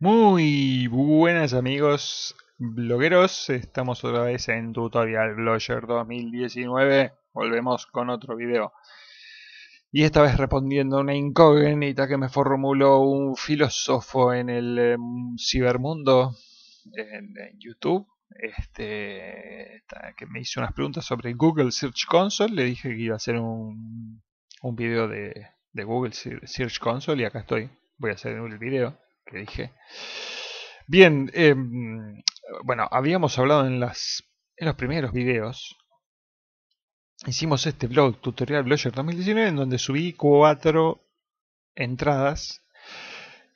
Muy buenas amigos blogueros, estamos otra vez en Tutorial Blogger 2019, volvemos con otro video. Y esta vez respondiendo a una incógnita que me formuló un filósofo en el eh, cibermundo, en, YouTube, este, que me hizo unas preguntas sobre Google Search Console, le dije que iba a hacer un, un video de, de Google Search Console y acá estoy, voy a hacer el video que dije. Bien, em, bueno, habíamos hablado en, las, en los primeros videos. Hicimos este blog, Tutorial Blogger 2019, en donde subí cuatro entradas.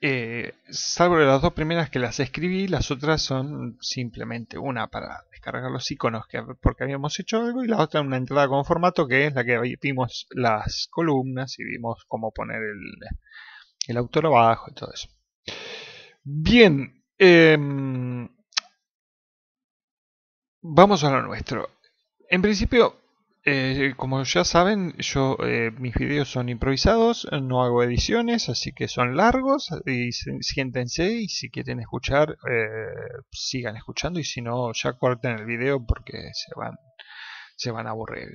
Eh, salvo las dos primeras que las escribí, las otras son simplemente una para descargar los iconos que, porque habíamos hecho algo y la otra una entrada con formato que es la que vimos las columnas y vimos cómo poner el, el autor abajo y todo eso. Bien. Em, vamos a lo nuestro. En principio, eh, como ya saben, yo eh, mis videos son improvisados, no hago ediciones, así que son largos y siéntense y si quieren escuchar eh, sigan escuchando y si no ya corten el video porque se van se van a aburrir.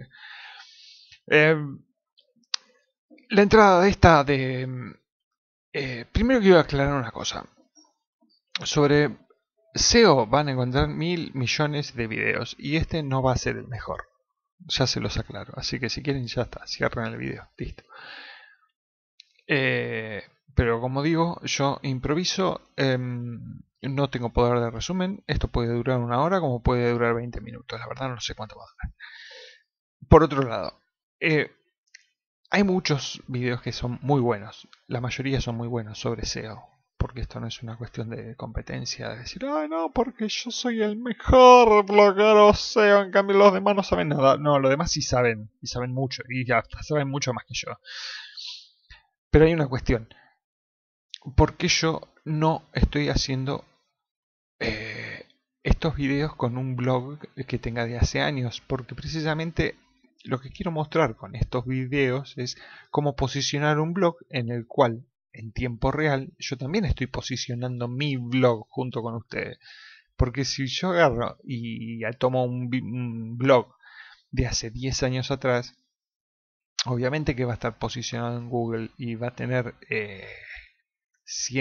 Em, la entrada de esta de primero quiero aclarar una cosa sobre SEO van a encontrar mil millones de videos y este no va a ser el mejor. Ya se los aclaro. Así que si quieren ya está, cierran el video. Listo. Eh, pero como digo, yo improviso, em, no tengo poder de resumen. Esto puede durar una hora como puede durar 20 minutos. La verdad no sé cuánto va a durar. Por otro lado, eh, hay muchos videos que son muy buenos. La mayoría son muy buenos sobre SEO porque esto no es una cuestión de competencia, de decir, ah, no, porque yo soy el mejor o sea, en cambio los demás no saben nada. No, los demás sí saben, y saben mucho, y ya, saben mucho más que yo. Pero hay una cuestión. ¿Por qué yo no estoy haciendo eh, estos videos con un blog que tenga de hace años? Porque precisamente lo que quiero mostrar con estos videos es cómo posicionar un blog en el cual en tiempo real, yo también estoy posicionando mi blog junto con ustedes. Porque si yo agarro y tomo un, blog de hace 10 años atrás, obviamente que va a estar posicionado en Google y va a tener eh,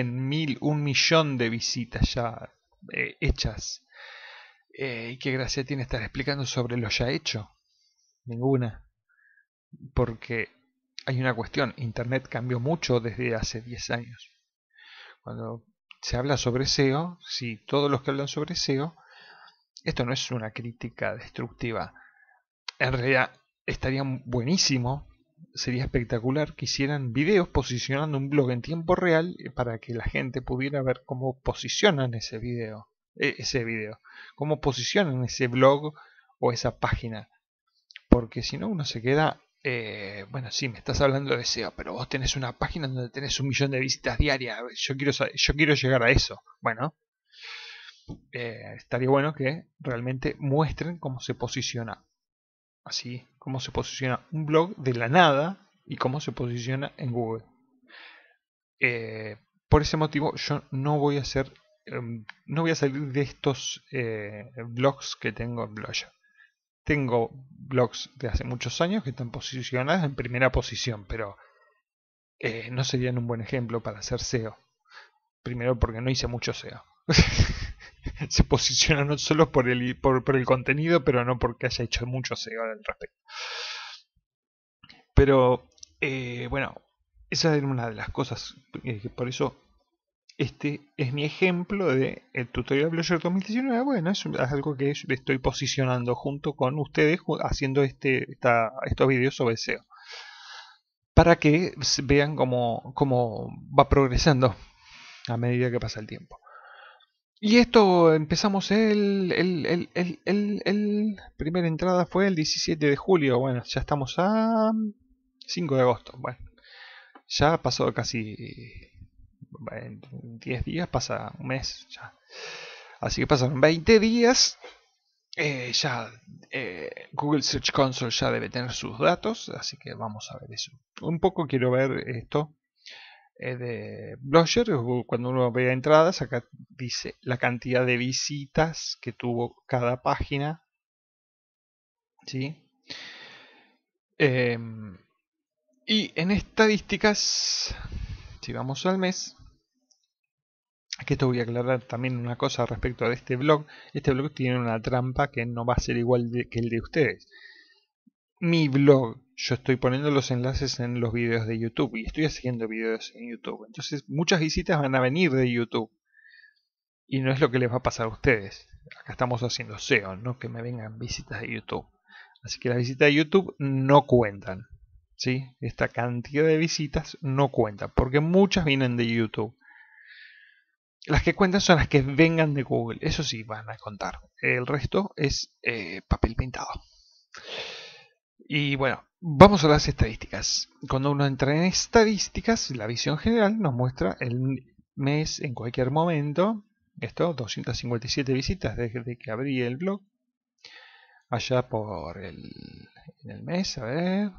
mil, un millón de visitas ya eh, hechas. Eh, ¿Y qué gracia tiene estar explicando sobre lo ya hecho? Ninguna. Porque hay una cuestión, Internet cambió mucho desde hace 10 años. Cuando se habla sobre SEO, si todos los que hablan sobre SEO, esto no es una crítica destructiva. En realidad estaría buenísimo, sería espectacular que hicieran videos posicionando un blog en tiempo real para que la gente pudiera ver cómo posicionan ese video, eh, ese video, cómo posicionan ese blog o esa página. Porque si no uno se queda eh, bueno, sí, me estás hablando de SEO, pero vos tenés una página donde tenés un millón de visitas diarias. Yo quiero, yo quiero llegar a eso. Bueno, eh, estaría bueno que realmente muestren cómo se posiciona. Así, cómo se posiciona un blog de la nada y cómo se posiciona en Google. Eh, por ese motivo, yo no voy a hacer. Em, no voy a salir de estos blogs que tengo en Blogger. Tengo blogs de hace muchos años que están posicionados en primera posición, pero eh, no serían un buen ejemplo para hacer SEO. Primero porque no hice mucho SEO. Se posicionan no solo por el, por, el contenido, pero no porque haya hecho mucho SEO al respecto. Pero eh, bueno, esa es una de las cosas. Eh, que por eso este es mi ejemplo de el tutorial Blogger 2019. Bueno, es algo que estoy posicionando junto con ustedes haciendo este, estos videos sobre SEO. Para que vean cómo, va progresando a medida que pasa el tiempo. Y esto empezamos el, el, el, el, primera entrada fue el 17 de julio. Bueno, ya estamos a 5 de agosto. Bueno, ya ha pasado casi en 10 días pasa un mes Así que pasaron 20 días. Eh, ya eh, Google Search Console ya debe tener sus datos, así que vamos a ver eso. Un poco quiero ver esto eh, de Blogger. Cuando uno ve entradas, acá dice la cantidad de visitas que tuvo cada página. ¿Sí? Em, y en estadísticas, si vamos al mes, que te voy a aclarar también una cosa respecto a este blog. Este blog tiene una trampa que no va a ser igual que el de ustedes. Mi blog, yo estoy poniendo los enlaces en los videos de YouTube y estoy haciendo videos en YouTube. Entonces muchas visitas van a venir de YouTube. Y no es lo que les va a pasar a ustedes. Acá estamos haciendo SEO, no que me vengan visitas de YouTube. Así que las visitas de YouTube no cuentan. ¿sí? Esta cantidad de visitas no cuenta, Porque muchas vienen de YouTube. Las que cuentan son las que vengan de Google, eso sí van a contar. El resto es eh, papel pintado. Y bueno, vamos a las estadísticas. Cuando uno entra en estadísticas, la visión general nos muestra el mes en cualquier momento. Esto, 257 visitas desde que abrí el blog. Allá por el, el mes, a ver.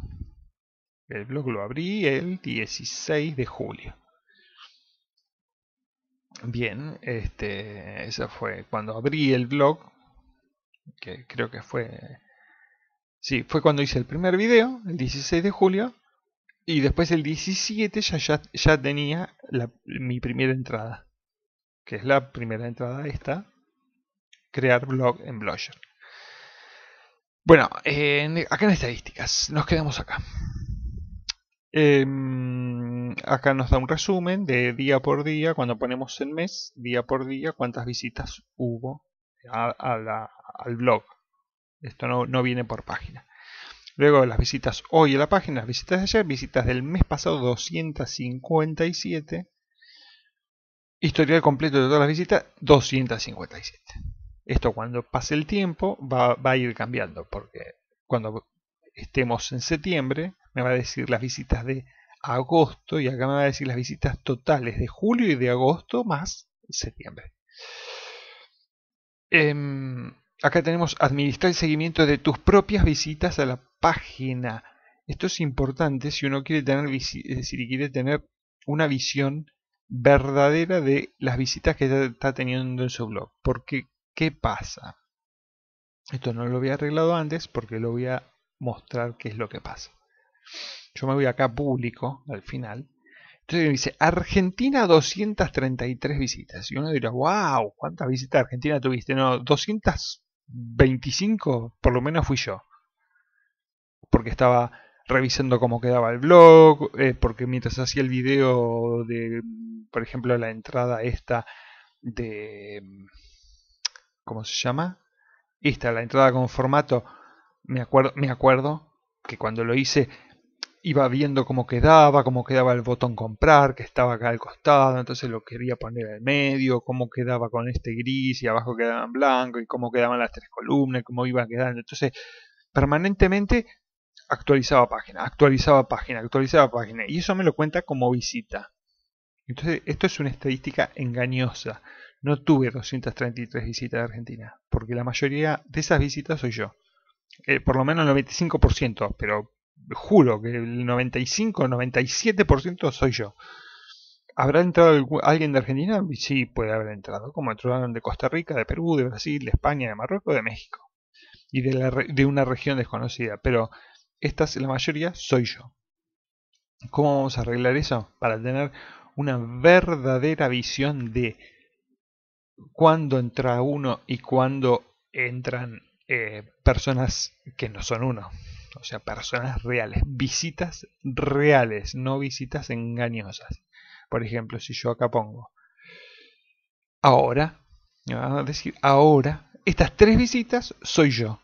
El blog lo abrí el 16 de julio. Bien, este, eso fue cuando abrí el blog, que creo que fue... Sí, fue cuando hice el primer video, el 16 de julio, y después el 17 ya, ya, tenía mi primera entrada, que es la primera entrada esta, crear blog en Blogger. Bueno, acá en estadísticas, nos quedamos acá. Em, acá nos da un resumen de día por día, cuando ponemos el mes, día por día, cuántas visitas hubo al blog. Esto no, viene por página. Luego las visitas hoy a la página, las visitas de ayer, visitas del mes pasado 257. Historial completo de todas las visitas 257. Esto cuando pase el tiempo va a ir cambiando porque cuando estemos en septiembre me va a decir las visitas de agosto, y acá me va a decir las visitas totales de julio y de agosto más septiembre. Em, acá tenemos administrar el seguimiento de tus propias visitas a la página. Esto es importante si uno quiere tener, si quiere tener una visión verdadera de las visitas que está teniendo en su blog. Porque, ¿qué pasa? Esto no lo había arreglado antes porque lo voy a mostrar qué es lo que pasa. Yo me voy acá público, al final. Entonces dice, Argentina 233 visitas. Y uno dirá, wow, ¿cuántas visitas Argentina tuviste? No, 225 por lo menos fui yo. Porque estaba revisando cómo quedaba el blog, eh, porque mientras hacía el video de, por ejemplo, la entrada esta de... ¿Cómo se llama? Esta, la entrada con formato. Me acuerdo, me acuerdo que cuando lo hice iba viendo cómo quedaba, cómo quedaba el botón comprar, que estaba acá al costado, entonces lo quería poner al medio, cómo quedaba con este gris y abajo quedaba en blanco, y cómo quedaban las tres columnas, cómo iba quedando. Entonces, permanentemente actualizaba página, actualizaba página, actualizaba página, y eso me lo cuenta como visita. Entonces, esto es una estadística engañosa. No tuve 233 visitas de Argentina, porque la mayoría de esas visitas soy yo. Eh, por lo menos el 95%, pero juro que el 95, 97% soy yo. ¿Habrá entrado alguien de Argentina? Sí, puede haber entrado. Como entraron de Costa Rica, de Perú, de Brasil, de España, de Marruecos, de México. Y de, la, de una región desconocida. Pero es la mayoría, soy yo. ¿Cómo vamos a arreglar eso? Para tener una verdadera visión de cuándo entra uno y cuándo entran eh, personas que no son uno o sea, personas reales, visitas reales, no visitas engañosas. Por ejemplo, si yo acá pongo ahora, a decir ahora, estas tres visitas soy yo,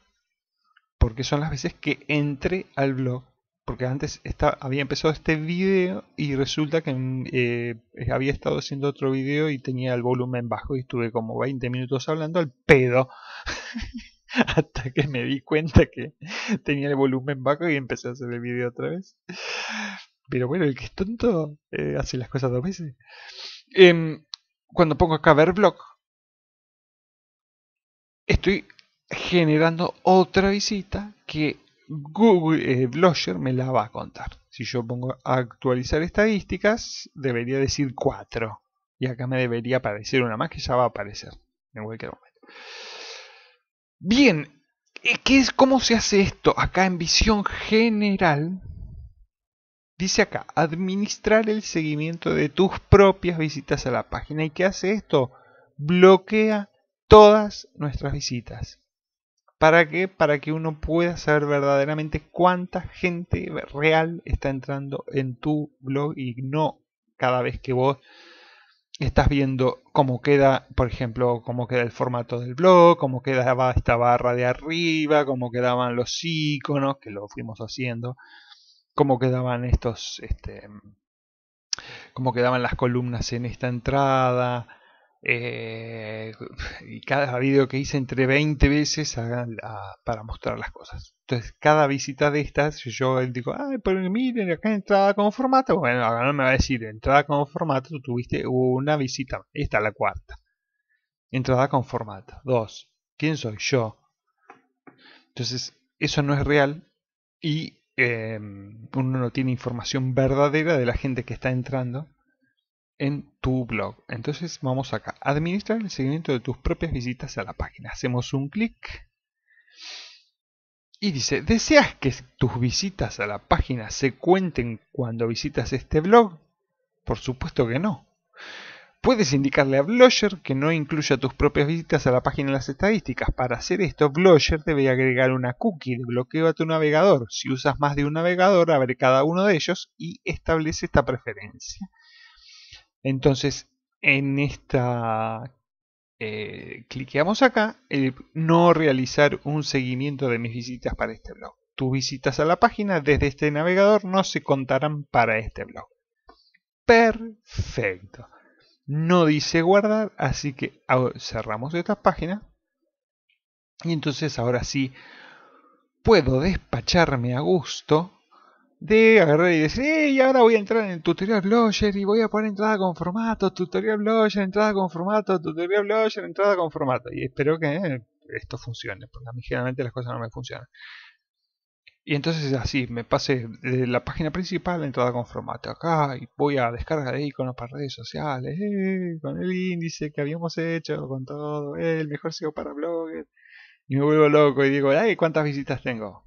porque son las veces que entré al blog porque antes había empezado este video y resulta que mm, eh, había estado haciendo otro video y tenía el volumen bajo y estuve como 20 minutos hablando al pedo. hasta que me di cuenta que tenía el volumen bajo y empecé a hacer el video otra vez. Pero bueno, el que es tonto eh, hace las cosas dos veces. Em, cuando pongo acá ver blog, estoy generando otra visita que Google eh, Blogger me la va a contar. Si yo pongo actualizar estadísticas, debería decir 4. Y acá me debería aparecer una más que ya va a aparecer en cualquier momento. Bien, eh, ¿qué es, ¿cómo se hace esto? Acá en visión general, dice acá, administrar el seguimiento de tus propias visitas a la página. ¿Y qué hace esto? Bloquea todas nuestras visitas. ¿Para qué? Para que uno pueda saber verdaderamente cuánta gente real está entrando en tu blog y no cada vez que vos estás viendo cómo queda, por ejemplo, cómo queda el formato del blog, cómo quedaba esta barra de arriba, cómo quedaban los iconos, que lo fuimos haciendo, cómo quedaban estos, este, cómo quedaban las columnas en esta entrada, eh, y cada video que hice entre 20 veces para mostrar las cosas. Entonces, cada visita de estas, yo digo, ay, pero miren, acá entrada con formato. Bueno, ahora no me va a decir, entrada con formato, tú tuviste una visita. Esta la cuarta. Entrada con formato. Dos. ¿Quién soy yo? Entonces, eso no es real y eh, uno no tiene información verdadera de la gente que está entrando en tu blog. Entonces vamos acá, administrar el seguimiento de tus propias visitas a la página. Hacemos un clic y dice, ¿deseas que tus visitas a la página se cuenten cuando visitas este blog? Por supuesto que no. Puedes indicarle a Blogger que no incluya tus propias visitas a la página en las estadísticas. Para hacer esto, Blogger debe agregar una cookie de bloqueo a tu navegador. Si usas más de un navegador, abre cada uno de ellos y establece esta preferencia. Entonces, en esta... Eh, cliqueamos acá, el no realizar un seguimiento de mis visitas para este blog. Tus visitas a la página desde este navegador no se contarán para este blog. Perfecto. No dice guardar, así que cerramos esta página. Y entonces ahora sí puedo despacharme a gusto de agarré y decir, eh, y ahora voy a entrar en tutorial blogger y voy a poner entrada con formato, tutorial blogger, entrada con formato, tutorial blogger, entrada con formato. Y espero que esto funcione, porque a generalmente las cosas no me funcionan. Y entonces así, me pasé de la página principal entrada con formato acá y voy a descargar de iconos para redes sociales, eh, con el índice que habíamos hecho, con todo, eh, el mejor SEO para blogger. Y me vuelvo loco y digo, ay, ¿cuántas visitas tengo?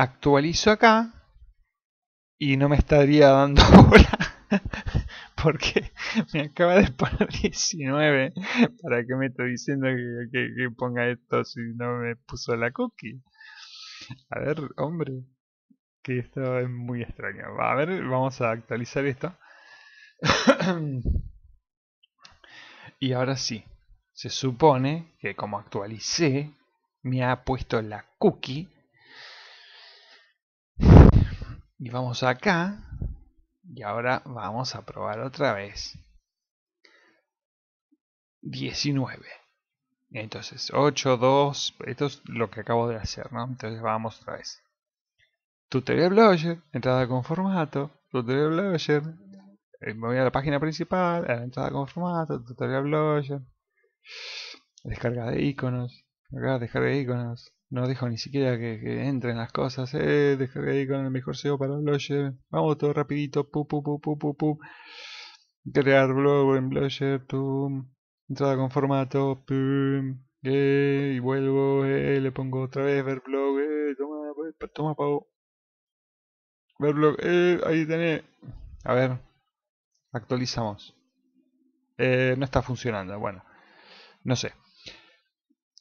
actualizo acá y no me estaría dando bola porque me acaba de poner 19 para que me esté diciendo que, ponga esto si no me puso la cookie a ver hombre que esto es muy extraño a ver vamos a actualizar esto y ahora sí se supone que como actualicé me ha puesto la cookie y vamos acá y ahora vamos a probar otra vez 19 entonces 8, 2 esto es lo que acabo de hacer ¿no? entonces vamos otra vez tutorial blogger, entrada con formato tutorial blogger eh, me voy a la página principal, entrada con formato, tutorial blogger descarga de iconos acá descarga de iconos no dejo ni siquiera que, entren las cosas. Eh, dejaré ir con el mejor SEO para Blogger. Vamos todo rapidito. Pu, pu, pu, Crear blog en Blogger. Entrada con formato. Pum. Eh, y vuelvo. Eh, le pongo otra vez ver blog. Eh, toma, pues, toma pavo. Ver blog. Eh, ahí tenés. A ver. Actualizamos. Eh, no está funcionando. Bueno. No sé.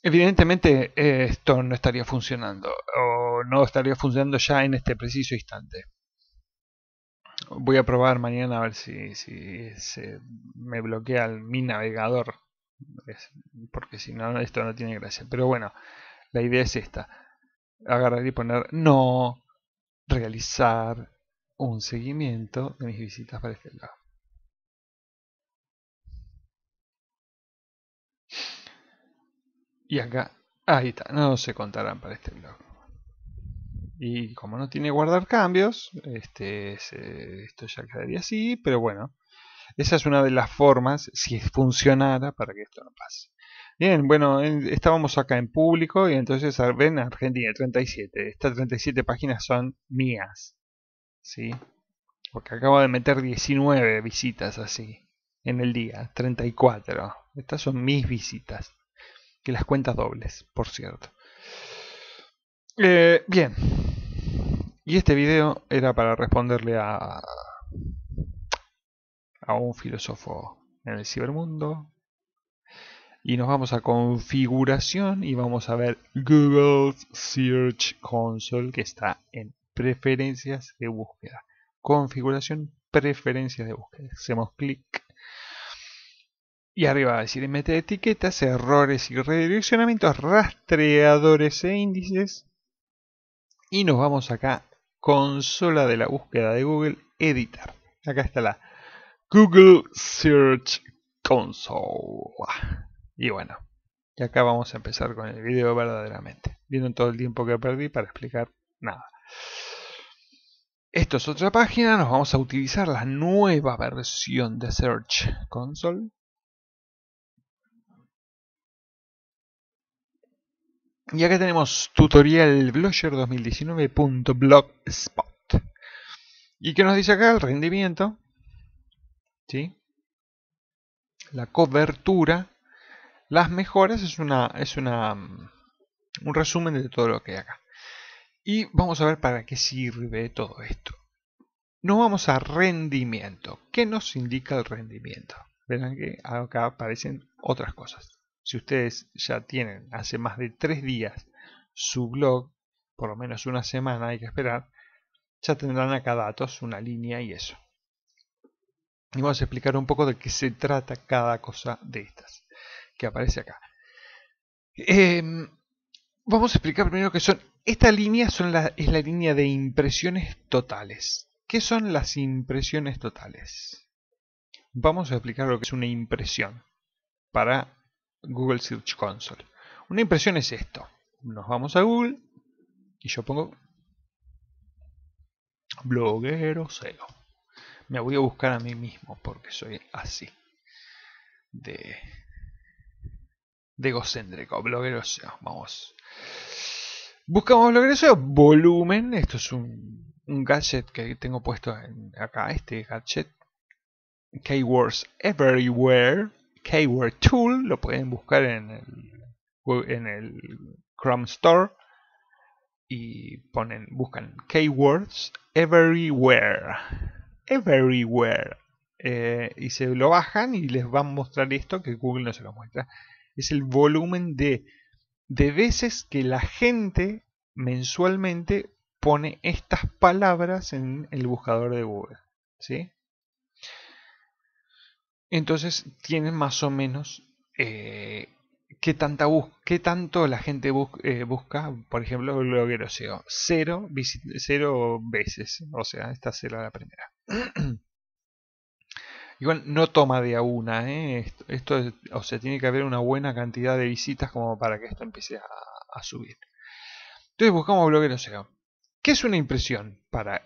Evidentemente esto no estaría funcionando o no estaría funcionando ya en este preciso instante. Voy a probar mañana a ver si, se me bloquea el, mi navegador porque si no esto no tiene gracia. Pero bueno, la idea es esta. Agarrar y poner no realizar un seguimiento de mis visitas para este lado. Y acá, ahí está, no se contarán para este blog. Y como no tiene guardar cambios, este, esto ya quedaría así, pero bueno. Esa es una de las formas, si funcionara, para que esto no pase. Bien, bueno, estábamos acá en público y entonces ven Argentina 37. Estas 37 páginas son mías. ¿Sí? Porque acabo de meter 19 visitas así en el día, 34. Estas son mis visitas. Que las cuentas dobles, por cierto. Eh, bien. Y este video era para responderle a, a un filósofo en el cibermundo. Y nos vamos a configuración y vamos a ver Google Search Console que está en preferencias de búsqueda. Configuración, preferencias de búsqueda. Hacemos clic y arriba va a decir etiquetas, errores y redireccionamientos, rastreadores e índices. Y nos vamos acá, consola de la búsqueda de Google, editar. Acá está la Google Search Console. Y bueno, y acá vamos a empezar con el video verdaderamente. Viendo todo el tiempo que perdí para explicar nada. Esto es otra página, nos vamos a utilizar la nueva versión de Search Console. Y acá tenemos tutorial blogger 2019.blogspot. ¿Y qué nos dice acá? El rendimiento. La cobertura. Las mejoras. Es una. Es una. Mm, un resumen de todo lo que hay acá. Y vamos a ver para qué sirve todo esto. Nos vamos a rendimiento. ¿Qué nos indica el rendimiento? Verán que acá aparecen otras cosas si ustedes ya tienen hace más de tres días su blog, por lo menos una semana hay que esperar, ya tendrán acá datos, una línea y eso. Y vamos a explicar un poco de qué se trata cada cosa de estas que aparece acá. Em, vamos a explicar primero qué son, esta línea son es la línea de impresiones totales. ¿Qué son las impresiones totales? Vamos a explicar lo que es una impresión para Google Search Console. Una impresión es esto. Nos vamos a Google y yo pongo bloguero SEO. Me voy a buscar a mí mismo porque soy así. De, de gocéndrico, bloguero Vamos. Buscamos bloguero SEO, volumen. Esto es un, un gadget que tengo puesto en, acá, este gadget. Keywords everywhere Keyword Tool, lo pueden buscar en el, en el Chrome Store y ponen, buscan keywords everywhere, everywhere eh, y se lo bajan y les van a mostrar esto que Google no se lo muestra. Es el volumen de, de veces que la gente mensualmente pone estas palabras en el buscador de Google. ¿sí? Entonces tienen más o menos eh, qué, tanta tanto la gente eh, busca, por ejemplo, bloguero SEO. Cero, cero veces. O sea, esta será la primera. Igual no toma de a una, ¿eh? Esto, o sea, tiene que haber una buena cantidad de visitas como para que esto empiece a, subir. Entonces buscamos bloguero SEO. ¿Qué es una impresión para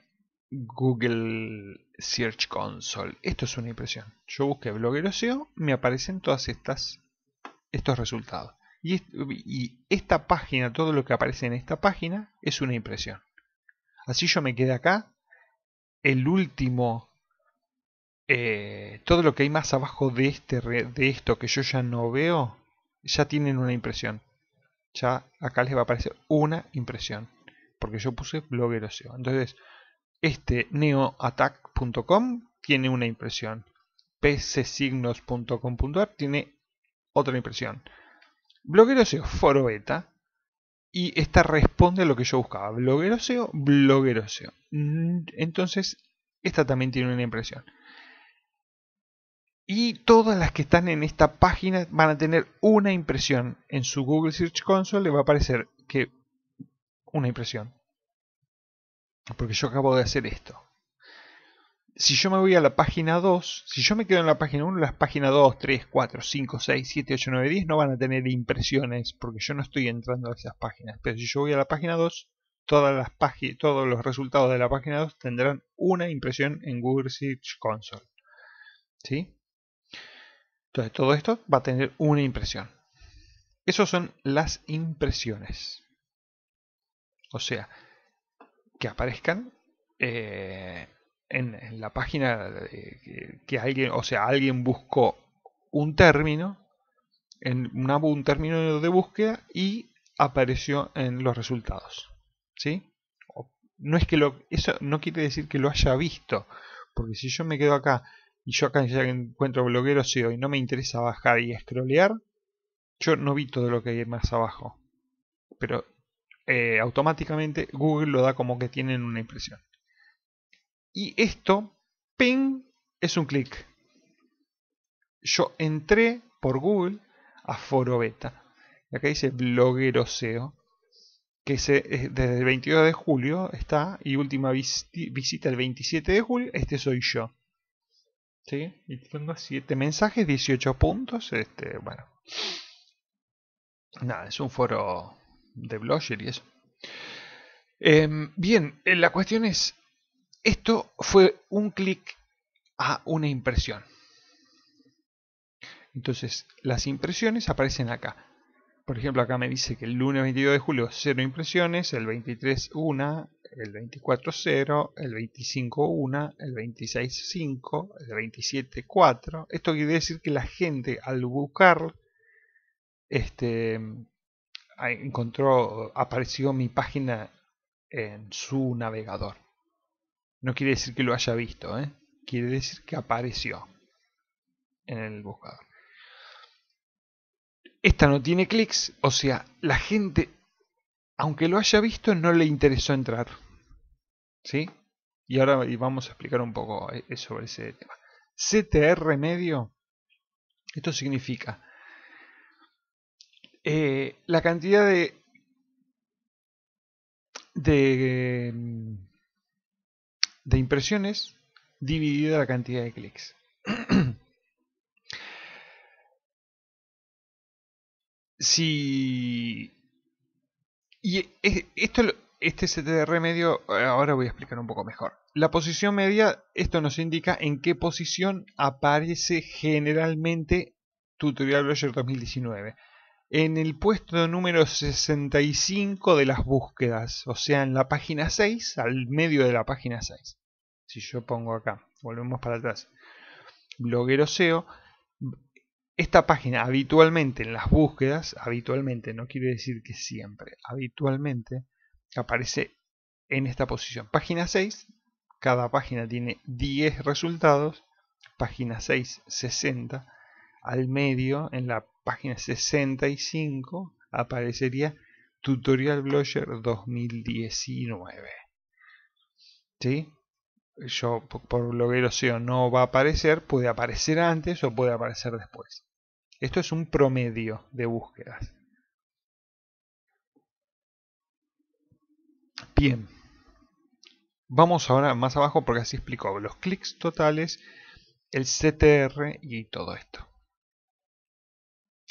Google Search Console. Esto es una impresión. Yo busqué Blogger SEO, me aparecen todas estas estos resultados. Y, esta página, todo lo que aparece en esta página es una impresión. Así yo me quedé acá. El último, eh, todo lo que hay más abajo de, este, de esto que yo ya no veo, ya tienen una impresión. Ya acá les va a aparecer una impresión. Porque yo puse blogger SEO. Entonces, este neoattack.com tiene una impresión. pcsignos.com.ar tiene otra impresión. Blogueroseo foro beta y esta responde a lo que yo buscaba. Blogueroseo, blogueroseo. Mm, entonces, esta también tiene una impresión. Y todas las que están en esta página van a tener una impresión. En su Google Search Console le va a aparecer que una impresión. Porque yo acabo de hacer esto. Si yo me voy a la página 2, si yo me quedo en la página 1, las páginas 2, 3, 4, 5, 6, 7, 8, 9, 10 no van a tener impresiones porque yo no estoy entrando a esas páginas. Pero si yo voy a la página 2, todas las páginas, todos los resultados de la página 2 tendrán una impresión en Google Search Console. ¿Sí? Entonces todo esto va a tener una impresión. Esas son las impresiones. O sea, que aparezcan eh, en, la página que, alguien, o sea, alguien buscó un término, en un término de búsqueda y apareció en los resultados. ¿Sí? No es que lo, eso no quiere decir que lo haya visto, porque si yo me quedo acá y yo acá ya encuentro blogueros y no me interesa bajar y scrollear. yo no vi todo lo que hay más abajo. Pero eh, automáticamente Google lo da como que tienen una impresión. Y esto, ping, es un clic. Yo entré por Google a Foro Beta. acá dice bloguero SEO, que se, desde el 22 de julio está y última visita el 27 de julio. Este soy yo. ¿Sí? Y tengo 7 mensajes, 18 puntos. Este, bueno. Nada, es un foro de blogger y eso. Em, bien, eh, la cuestión es, esto fue un clic a una impresión. Entonces, las impresiones aparecen acá. Por ejemplo, acá me dice que el lunes 22 de julio 0 impresiones, el 23 1, el 24 0, el 25 1, el 26 5, el 27 4. Esto quiere decir que la gente al buscar este, encontró, apareció mi página en su navegador. No quiere decir que lo haya visto, ¿eh? quiere decir que apareció en el buscador. Esta no tiene clics, o sea, la gente, aunque lo haya visto, no le interesó entrar. ¿Sí? Y ahora vamos a explicar un poco eh, sobre ese tema. CTR medio, esto significa eh, la cantidad de, em, de, impresiones dividida la cantidad de clics. si... Y e, e, esto, este CTR medio, eh, ahora voy a explicar un poco mejor. La posición media, esto nos indica en qué posición aparece generalmente Tutorial Blogger 2019 en el puesto número 65 de las búsquedas, o sea, en la página 6, al medio de la página 6. Si yo pongo acá, volvemos para atrás, bloguero SEO, esta página habitualmente en las búsquedas, habitualmente, no quiere decir que siempre, habitualmente aparece en esta posición. Página 6, cada página tiene 10 resultados, página 6, 60, al medio en la página 65, aparecería Tutorial Blogger 2019. ¿Sí? Yo por bloguero o no va a aparecer, puede aparecer antes o puede aparecer después. Esto es un promedio de búsquedas. Bien. Vamos ahora más abajo porque así explico los clics totales, el CTR y todo esto.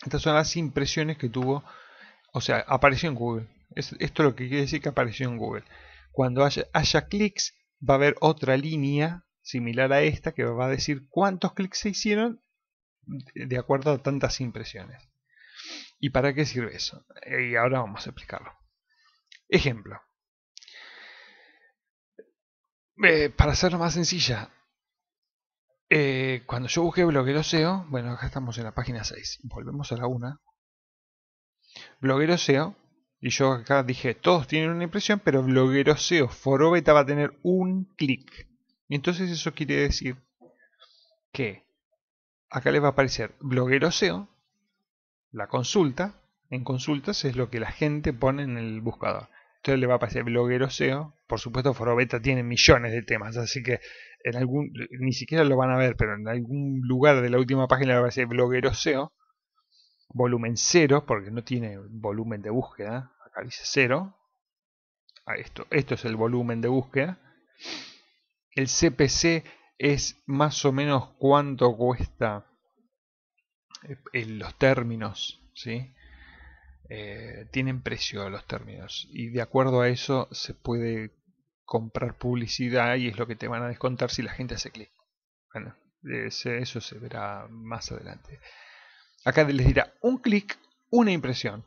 Estas son las impresiones que tuvo, o sea, apareció en Google. esto es lo que quiere decir que apareció en Google. Cuando haya, haya clics, va a haber otra línea similar a esta que va a decir cuántos clics se hicieron de acuerdo a tantas impresiones. ¿Y para qué sirve eso? Y ahora vamos a explicarlo. Ejemplo. Eh, para hacerlo más sencilla, eh, cuando yo busqué bloguero bueno, acá estamos en la página 6, volvemos a la 1. Bloguero SEO, y yo acá dije, todos tienen una impresión, pero bloguero SEO, Beta va a tener un clic. Y entonces eso quiere decir que acá les va a aparecer blogueroseo la consulta, en consultas es lo que la gente pone en el buscador. Entonces le va a aparecer bloguero SEO, por supuesto Foro Beta tiene millones de temas, así que en algún, ni siquiera lo van a ver, pero en algún lugar de la última página va a bloguero SEO, volumen cero porque no tiene volumen de búsqueda, acá dice a ah, esto, esto es el volumen de búsqueda, el CPC es más o menos cuánto cuesta eh, en los términos, ¿sí? Eh, tienen precio los términos y de acuerdo a eso se puede comprar publicidad y es lo que te van a descontar si la gente hace clic. Bueno, eso se verá más adelante. Acá les dirá un clic, una impresión.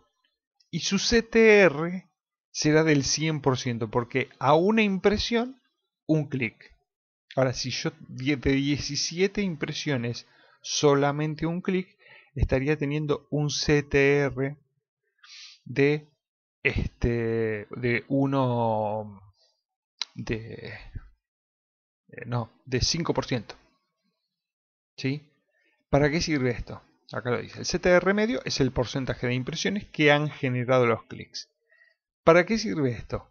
Y su CTR será del 100%, porque a una impresión, un clic. Ahora, si yo de 17 impresiones, solamente un clic, estaría teniendo un CTR de, este, de 1 de eh, no, de 5%. ¿Sí? ¿Para qué sirve esto? Acá lo dice. El CTR medio es el porcentaje de impresiones que han generado los clics. ¿Para qué sirve esto?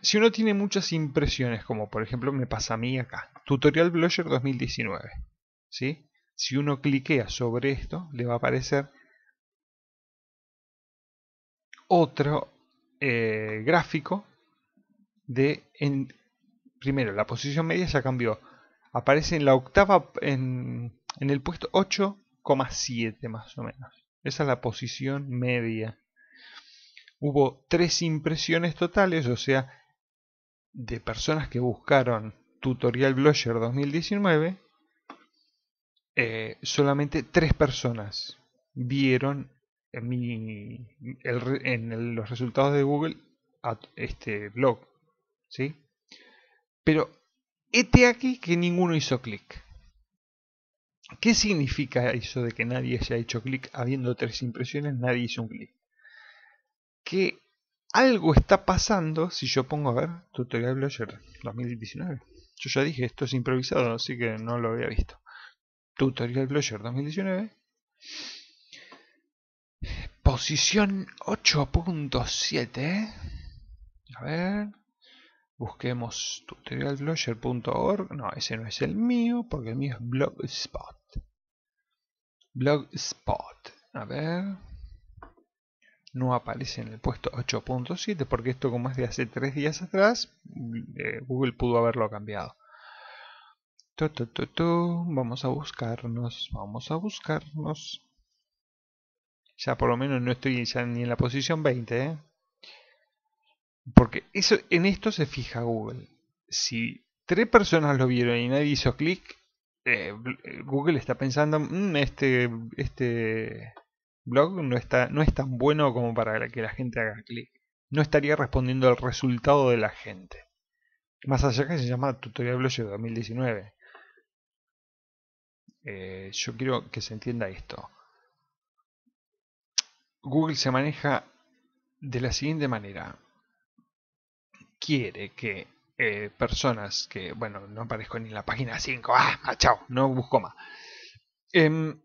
Si uno tiene muchas impresiones, como por ejemplo me pasa a mí acá, Tutorial Blogger 2019, ¿sí? Si uno cliquea sobre esto, le va a aparecer otro eh, gráfico de... En, primero, la posición media ya cambió. Aparece en la octava, en, el puesto 8,7 más o menos. Esa es la posición media. Hubo tres impresiones totales, o sea, de personas que buscaron Tutorial Blogger 2019, eh, solamente tres personas vieron en, en los resultados de Google este blog. ¿sí? Pero este aquí que ninguno hizo clic. ¿Qué significa eso de que nadie haya hecho clic? Habiendo tres impresiones, nadie hizo un clic. Que algo está pasando si yo pongo a ver Tutorial Blogger 2019. Yo ya dije, esto es improvisado, así que no lo había visto. Tutorial Blogger 2019. Posición 8.7. A ver. Busquemos tutorialblogger.org. No, ese no es el mío, porque el mío es Blogspot. Blogspot. A ver. No aparece en el puesto 8.7 porque esto como es de hace 3 días atrás, eh, Google pudo haberlo cambiado. vamos a buscarnos, vamos a buscarnos. Ya por lo menos no estoy ya ni en la posición 20, ¿eh? Porque eso, en esto se fija Google. Si tres personas lo vieron y nadie hizo clic, eh, eh, Google está pensando, mm, este, este blog no, es tan bueno como para que la gente haga clic. No estaría respondiendo al resultado de la gente. Más allá que se llama Tutorial Blog 2019. Eh, yo quiero que se entienda esto. Google se maneja de la siguiente manera quiere que eh, personas que, bueno, no aparezco ni en la página 5, ah, ah, chao, no busco más. Em,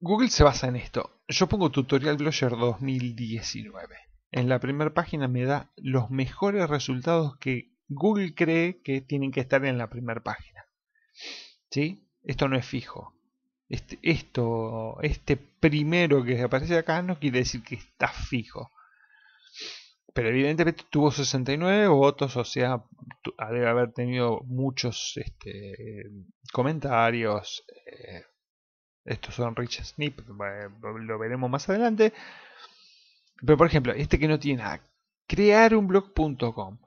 Google se basa en esto. Yo pongo tutorial Blogger 2019. En la primera página me da los mejores resultados que Google cree que tienen que estar en la primera página. ¿Sí? Esto no es fijo. Este, esto, este primero que aparece acá no quiere decir que está fijo pero evidentemente tuvo 69 votos, o sea, debe haber tenido muchos este, comentarios. Eh, estos son Rich Snip, eh, lo veremos más adelante. Pero por ejemplo, este que no tiene nada, crear un blog.com.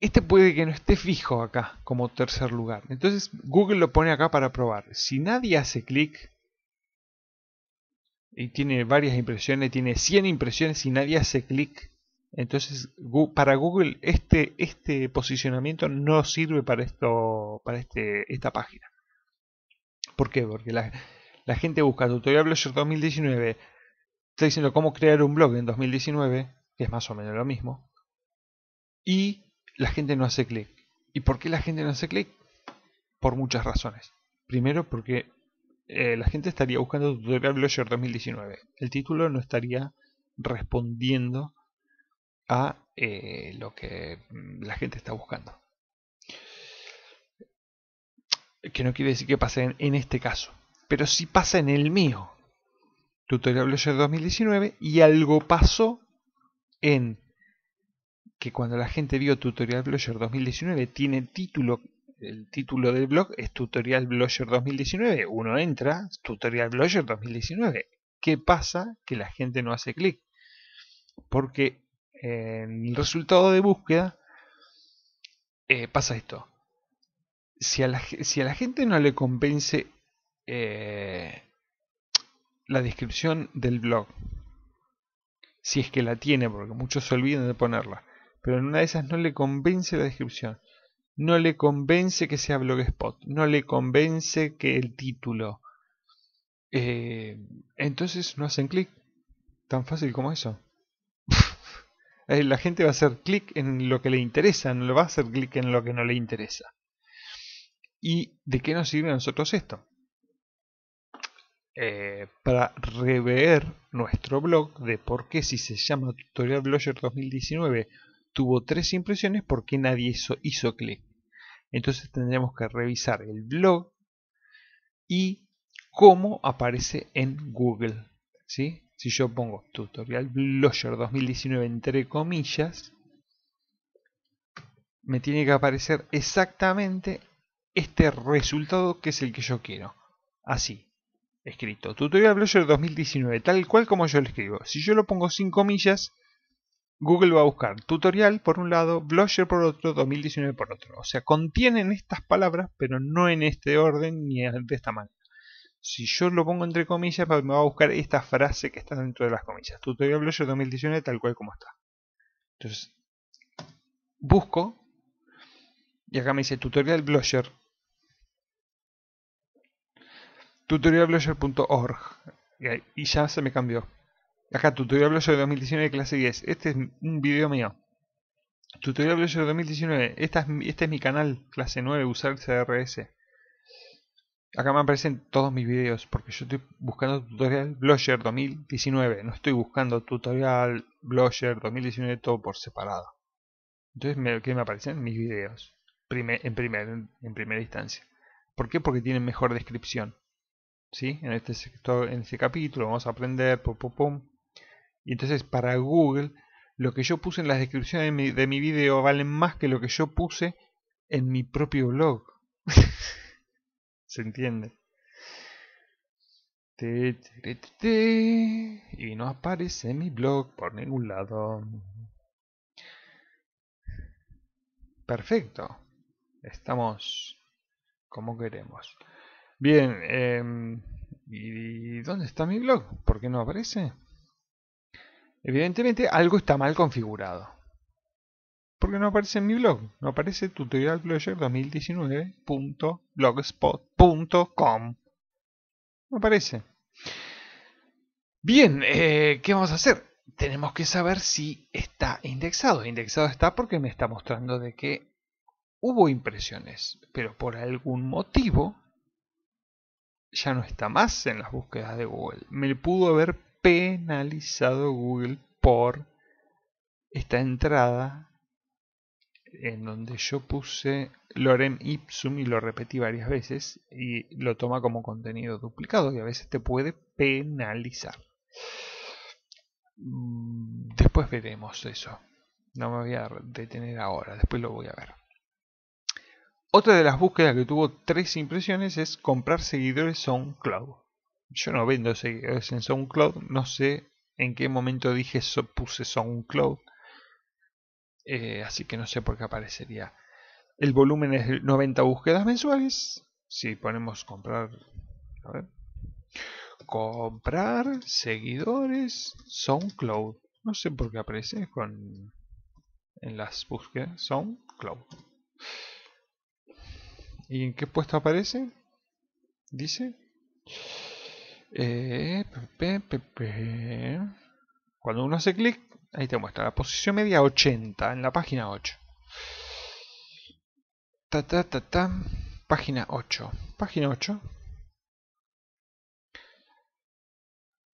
Este puede que no esté fijo acá como tercer lugar. Entonces Google lo pone acá para probar. Si nadie hace clic, y tiene varias impresiones, tiene 100 impresiones y nadie hace clic. Entonces, para Google este, este posicionamiento no sirve para, esto, para este, esta página. ¿Por qué? Porque la, gente busca Tutorial Blogger 2019, está diciendo cómo crear un blog en 2019, que es más o menos lo mismo, y la gente no hace clic. ¿Y por qué la gente no hace clic? Por muchas razones. Primero, porque eh, la gente estaría buscando Tutorial Blogger 2019. El título no estaría respondiendo a eh, lo que mm, la gente está buscando. Que no quiere decir que pase en, este caso, pero si pasa en el mío. Tutorial Blogger 2019 y algo pasó en que cuando la gente vio Tutorial Blogger 2019 tiene título el título del blog es Tutorial Blogger 2019. Uno entra, Tutorial Blogger 2019. ¿Qué pasa? Que la gente no hace clic. Porque en el resultado de búsqueda eh, pasa esto. Si a, la, gente no le convence eh, la descripción del blog, si es que la tiene, porque muchos se olvidan de ponerla, pero en una de esas no le convence la descripción, no le convence que sea Blogspot, no le convence que el título. Eh, entonces no hacen clic. Tan fácil como eso. Eh, la gente va a hacer clic en lo que le interesa, no va a hacer clic en lo que no le interesa. ¿Y de qué nos sirve a nosotros esto? Eh, para rever nuestro blog de por qué si se llama Tutorial Blogger 2019 tuvo tres impresiones porque nadie hizo, hizo clic. Entonces tendremos que revisar el blog y cómo aparece en Google. Si yo pongo tutorial Blogger 2019 entre comillas, me tiene que aparecer exactamente este resultado que es el que yo quiero. Así, escrito. Tutorial Blogger 2019, tal cual como yo lo escribo. Si yo lo pongo sin comillas, Google va a buscar tutorial por un lado, Blogger por otro, 2019 por otro. O sea, contienen estas palabras, pero no en este orden ni de esta manera. Si yo lo pongo entre comillas, me va a buscar esta frase que está dentro de las comillas. Tutorial Blogger 2019 tal cual como está. Entonces, busco. Y acá me dice tutorial Blogger. Tutorialblogger.org. Y ya se me cambió. Acá, tutorial Blogger 2019, clase 10. Este es un video mío. Tutorial Blogger 2019. Esta es, este es mi canal, clase 9, usar CRS. Acá me aparecen todos mis videos, porque yo estoy buscando tutorial Blogger 2019. No estoy buscando tutorial Blogger 2019 todo por separado. Entonces, ¿qué me aparecen? Mis videos. en, primera instancia. ¿Por qué? Porque tienen mejor descripción. ¿Sí? En este sector, en este capítulo vamos a aprender y entonces para Google, lo que yo puse en las descripciones de mi, de video vale más que lo que yo puse en mi propio blog. ¿Se entiende? y no aparece mi blog por ningún lado. Perfecto. Estamos como queremos. Bien, em, ¿y dónde está mi blog? ¿Por qué no aparece? Evidentemente algo está mal configurado. Porque no aparece en mi blog, no aparece tutorialproject2019.blogspot.com. No aparece. Bien, eh, ¿qué vamos a hacer? Tenemos que saber si está indexado. Indexado está porque me está mostrando de que hubo impresiones, pero por algún motivo ya no está más en las búsquedas de Google. Me pudo haber penalizado Google por esta entrada en donde yo puse lorem ipsum y lo repetí varias veces y lo toma como contenido duplicado y a veces te puede penalizar. Mm, después veremos eso. No me voy a detener ahora, después lo voy a ver. Otra de las búsquedas que tuvo tres impresiones es comprar seguidores cloud yo no vendo seguidores en SoundCloud, no sé en qué momento dije puse SoundCloud, eh, así que no sé por qué aparecería. El volumen es 90 búsquedas mensuales, si ponemos comprar, comprar seguidores SoundCloud, no sé por qué aparece con en las búsquedas SoundCloud. ¿Y en qué puesto aparece? Dice eh, Cuando uno hace clic, ahí te muestra la posición media 80 en la página 8. Ta, ta, ta, ta. Página 8. Página 8.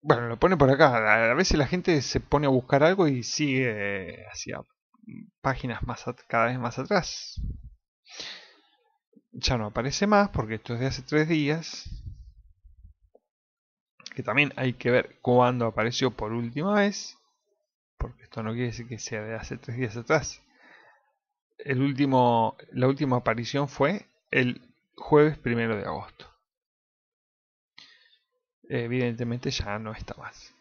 Bueno, lo pone por acá. A veces la gente se pone a buscar algo y sigue hacia páginas más cada vez más atrás. Ya no aparece más porque esto es de hace tres días que también hay que ver cuándo apareció por última vez, porque esto no quiere decir que sea de hace tres días atrás. El último, la última aparición fue el jueves primero de agosto. Evidentemente ya no está más.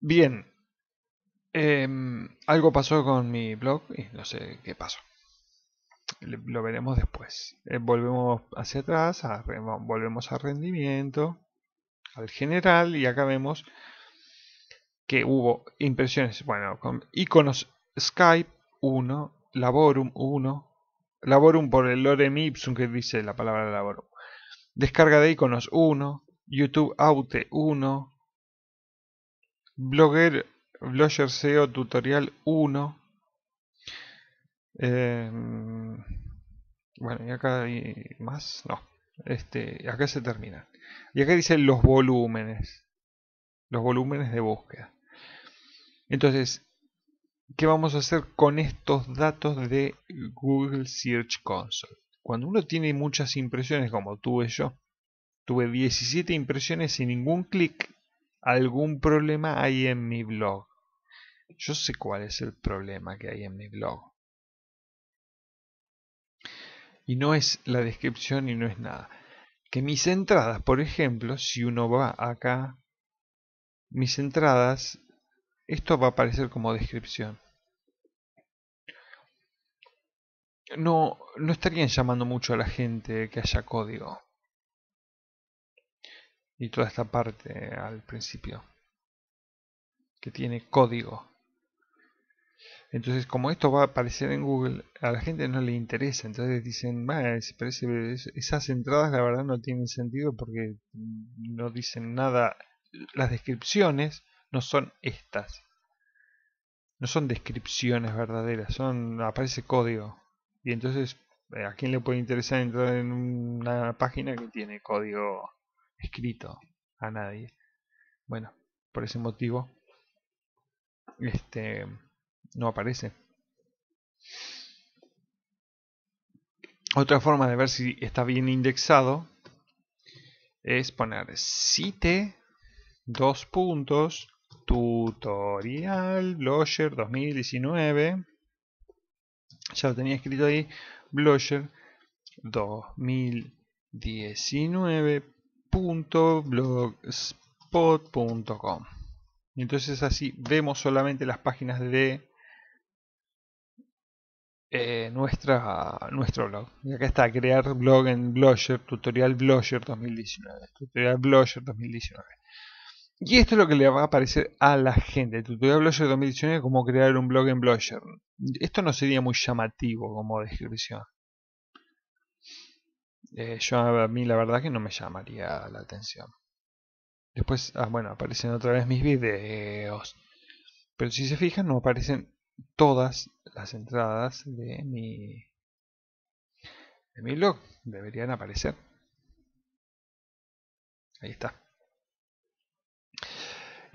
Bien, em, algo pasó con mi blog y no sé qué pasó. Lo veremos después. Eh, volvemos hacia atrás, volvemos a rendimiento al general y acá vemos que hubo impresiones, bueno, con iconos Skype 1, Laborum 1, Laborum por el lorem ipsum que dice la palabra Laborum, descarga de iconos 1, YouTube Aute 1, Blogger, Blogger SEO Tutorial 1, em, bueno, y acá hay más, no. Este, acá se termina. Y acá dice los volúmenes. Los volúmenes de búsqueda. Entonces, ¿qué vamos a hacer con estos datos de Google Search Console? Cuando uno tiene muchas impresiones, como tuve yo, tuve 17 impresiones sin ningún clic, algún problema hay en mi blog. Yo sé cuál es el problema que hay en mi blog y no es la descripción y no es nada. Que mis entradas, por ejemplo, si uno va acá, mis entradas, esto va a aparecer como descripción. No, no estarían llamando mucho a la gente que haya código. Y toda esta parte al principio. Que tiene código. Entonces, como esto va a aparecer en Google, a la gente no le interesa. Entonces dicen, parece, esas entradas la verdad no tienen sentido porque no dicen nada. Las descripciones no son estas. No son descripciones verdaderas, son aparece código. Y entonces, eh, ¿a quién le puede interesar entrar en una página que tiene código escrito? A nadie. Bueno, por ese motivo, este no aparece. Otra forma de ver si está bien indexado es poner cite dos puntos tutorial blogger 2019 ya lo tenía escrito ahí blogger 2019.blogspot.com entonces así vemos solamente las páginas de eh, nuestra, nuestro blog. Y acá está, crear blog en Blogger, tutorial Blogger 2019. Tutorial Blogger 2019. Y esto es lo que le va a aparecer a la gente. tutorial Blogger 2019, cómo crear un blog en Blogger. Esto no sería muy llamativo como descripción. Eh, yo a mí la verdad que no me llamaría la atención. Después, ah, bueno, aparecen otra vez mis videos. Pero si se fijan, no aparecen todas las entradas de mi, de mi blog. Deberían aparecer. Ahí está.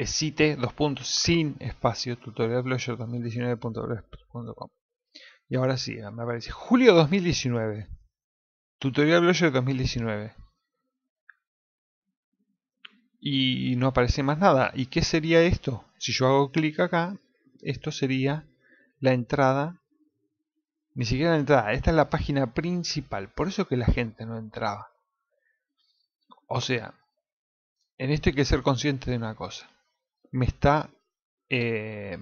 Cite, dos puntos, sin espacio, tutorialblogger 2019.blogspot.com Y ahora sí, ah, me aparece julio 2019. Tutorial 2019. Y no aparece más nada. ¿Y qué sería esto? Si yo hago clic acá, esto sería la entrada. Ni siquiera la entrada, esta es la página principal, por eso que la gente no entraba. O sea, en esto hay que ser consciente de una cosa. Me está eh,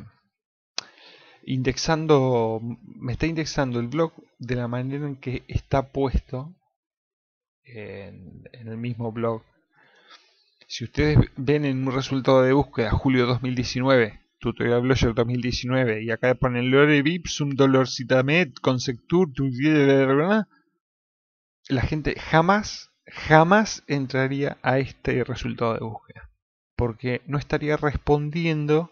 indexando, me está indexando el blog de la manera en que está puesto en, en el mismo blog. Si ustedes ven en un resultado de búsqueda julio 2019 Tutorial Blogger 2019. Y acá ponen Lore Vipsum, Dolorcitamet, Consectur, La gente jamás, jamás entraría a este resultado de búsqueda. Porque no estaría respondiendo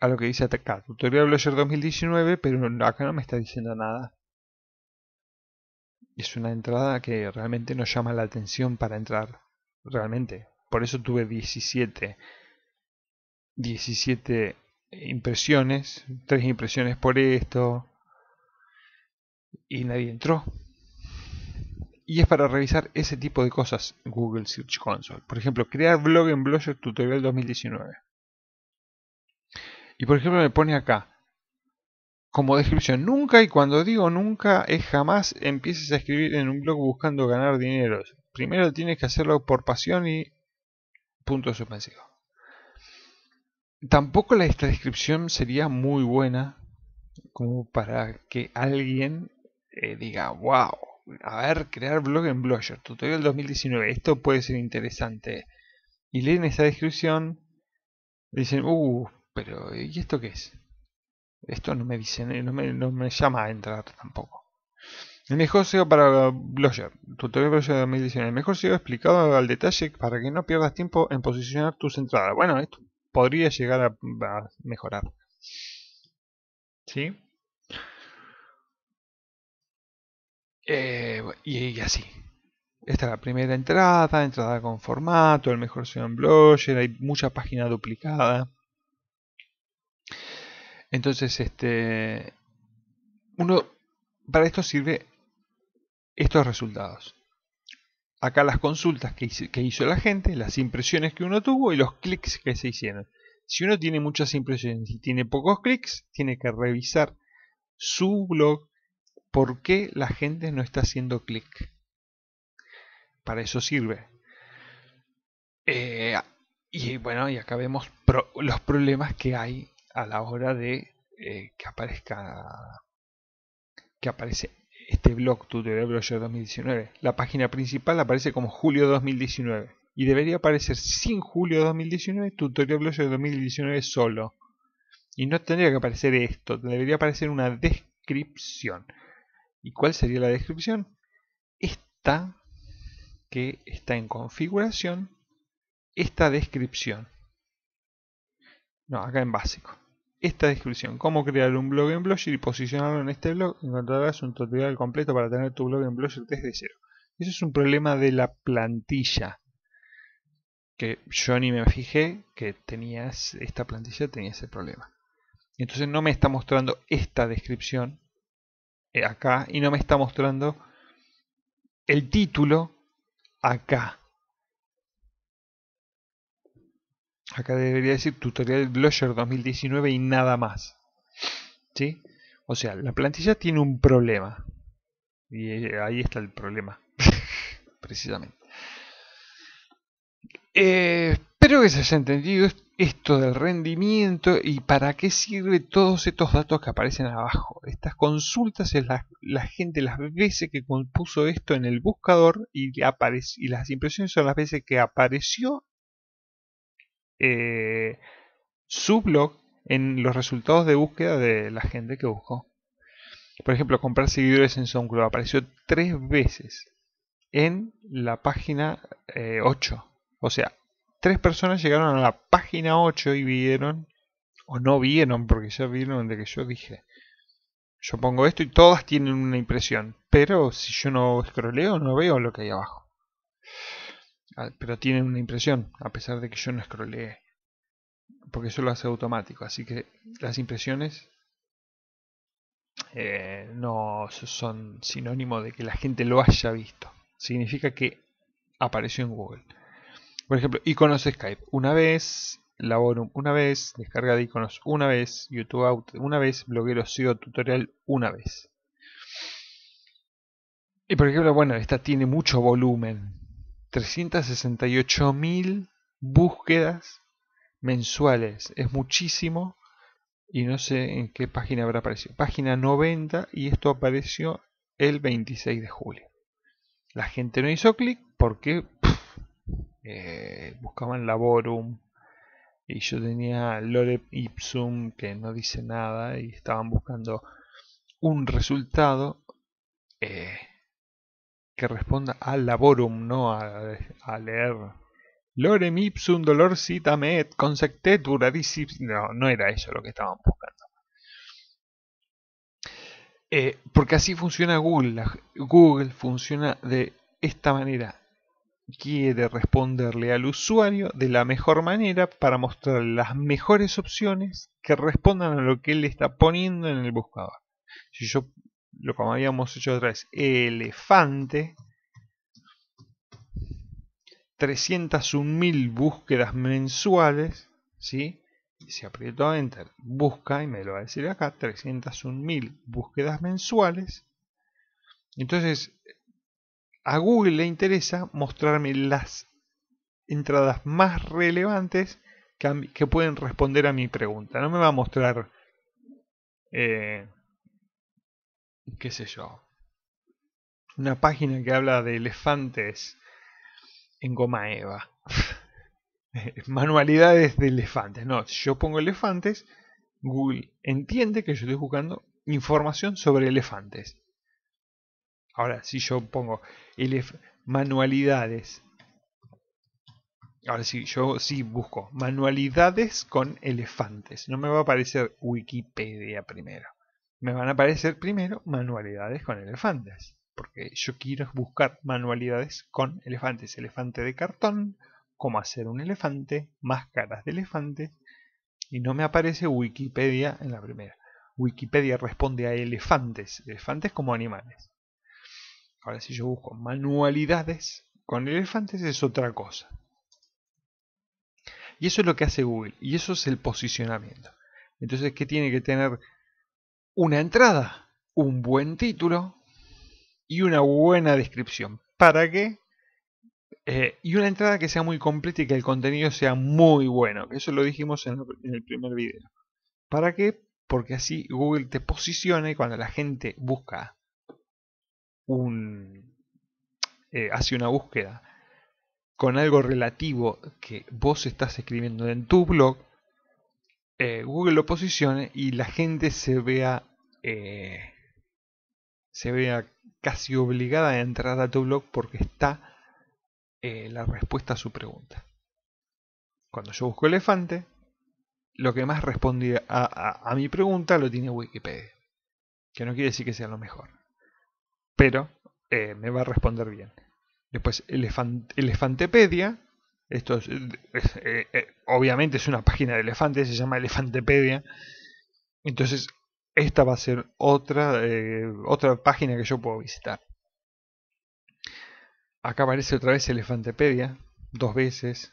a lo que dice acá. Tutorial Blogger 2019, pero acá no me está diciendo nada. Es una entrada que realmente no llama la atención para entrar. Realmente. Por eso tuve 17. 17 impresiones, 3 impresiones por esto, y nadie entró. Y es para revisar ese tipo de cosas Google Search Console. Por ejemplo, crear blog en Blogger Tutorial 2019. Y por ejemplo me pone acá, como descripción, nunca y cuando digo nunca es jamás empieces a escribir en un blog buscando ganar dinero. Primero tienes que hacerlo por pasión y punto suspensivo. Tampoco la, esta descripción sería muy buena como para que alguien eh, diga, wow, a ver, crear blog en Blogger, tutorial 2019, esto puede ser interesante. Y leen esta descripción, dicen, uh, pero ¿y esto qué es? Esto no me dice, no me, no me llama a entrar tampoco. El mejor SEO para Blogger, tutorial Blogger 2019, el mejor SEO explicado al detalle para que no pierdas tiempo en posicionar tus entradas. Bueno, esto podría llegar a, mejorar. ¿Sí? Eh, y, así. Esta es la primera entrada, entrada con formato, el mejor en Blogger, hay mucha página duplicada. Entonces, este. Uno. Para esto sirve estos resultados acá las consultas que hizo, la gente, las impresiones que uno tuvo y los clics que se hicieron. Si uno tiene muchas impresiones y tiene pocos clics, tiene que revisar su blog por qué la gente no está haciendo clic. Para eso sirve. Eh, y bueno, y acá vemos los problemas que hay a la hora de eh, que aparezca que aparece este blog Tutorial blogger 2019. La página principal aparece como julio 2019 y debería aparecer sin julio 2019 Tutorial Blogger 2019 solo. Y no tendría que aparecer esto, debería aparecer una descripción. ¿Y cuál sería la descripción? Esta que está en configuración, esta descripción. No, acá en básico esta descripción. Cómo crear un blog en Blogger y posicionarlo en este blog. Encontrarás un tutorial completo para tener tu blog en Blogger desde cero. Eso es un problema de la plantilla. Que yo ni me fijé que tenías esta plantilla tenía ese problema. Entonces no me está mostrando esta descripción eh, acá y no me está mostrando el título acá. Acá debería decir tutorial Blusher 2019 y nada más. ¿Sí? O sea, la plantilla tiene un problema. Y eh, ahí está el problema. Precisamente. Eh, espero que se haya entendido esto del rendimiento y para qué sirve todos estos datos que aparecen abajo. Estas consultas es la, gente las veces que compuso esto en el buscador y, y las impresiones son las veces que apareció eh, su blog en los resultados de búsqueda de la gente que buscó. Por ejemplo, comprar seguidores en club apareció tres veces en la página 8. Eh, o sea, tres personas llegaron a la página 8 y vieron, o no vieron, porque ya vieron de que yo dije. Yo pongo esto y todas tienen una impresión, pero si yo no escroleo no veo lo que hay abajo. Ah, pero tienen una impresión, a pesar de que yo no escroleé porque eso lo hace automático, así que las impresiones eh, no son sinónimo de que la gente lo haya visto, significa que apareció en Google. Por ejemplo, iconos Skype, una vez, Laborum una vez, descarga de iconos una vez, YouTube Out una vez, bloguero SEO tutorial una vez. Y por ejemplo, bueno, esta tiene mucho volumen, 368.000 mil búsquedas mensuales. Es muchísimo. Y no sé en qué página habrá aparecido. Página 90 y esto apareció el 26 de julio. La gente no hizo clic porque eh, buscaban Laborum. Y yo tenía Lore Ipsum que no dice nada y estaban buscando un resultado. Eh, que responda al laborum, no a, leer. Lorem ipsum dolor citamet et consectetur No, no era eso lo que estaban buscando. Eh, porque así funciona Google. Google funciona de esta manera. Quiere responderle al usuario de la mejor manera para mostrar las mejores opciones que respondan a lo que él está poniendo en el buscador. Si yo lo como habíamos hecho otra vez, elefante. 301.000 búsquedas mensuales, ¿sí? si aprieto Enter, busca, y me lo va a decir acá, 301.000 búsquedas mensuales. Entonces, a Google le interesa mostrarme las entradas más relevantes que, pueden responder a mi pregunta. No me va a mostrar eh, qué sé yo, una página que habla de elefantes en goma eva. Manualidades de elefantes. No, si yo pongo elefantes, Google entiende que yo estoy buscando información sobre elefantes. Ahora, si yo pongo manualidades. Ahora sí, yo sí busco manualidades con elefantes. No me va a aparecer Wikipedia primero me van a aparecer primero manualidades con elefantes. Porque yo quiero buscar manualidades con elefantes. Elefante de cartón, cómo hacer un elefante, máscaras de elefantes. Y no me aparece Wikipedia en la primera. Wikipedia responde a elefantes, elefantes como animales. Ahora si yo busco manualidades con elefantes es otra cosa. Y eso es lo que hace Google, y eso es el posicionamiento. Entonces, ¿qué tiene que tener una entrada, un buen título y una buena descripción. ¿Para qué? Eh, y una entrada que sea muy completa y que el contenido sea muy bueno. Eso lo dijimos en, el primer video. ¿Para qué? Porque así Google te posiciona y cuando la gente busca un... Eh, hace una búsqueda con algo relativo que vos estás escribiendo en tu blog, eh, Google lo posicione y la gente se vea eh, se vea casi obligada a entrar a tu blog porque está eh, la respuesta a su pregunta. Cuando yo busco elefante, lo que más responde a, mi pregunta lo tiene Wikipedia. Que no quiere decir que sea lo mejor. Pero me va a responder bien. Después, Elefantepedia esto eh, eh, obviamente es una página de elefantes, se llama Elefantepedia. Entonces, esta va a ser otra, eh, otra página que yo puedo visitar. Acá aparece otra vez Elefantepedia, dos veces.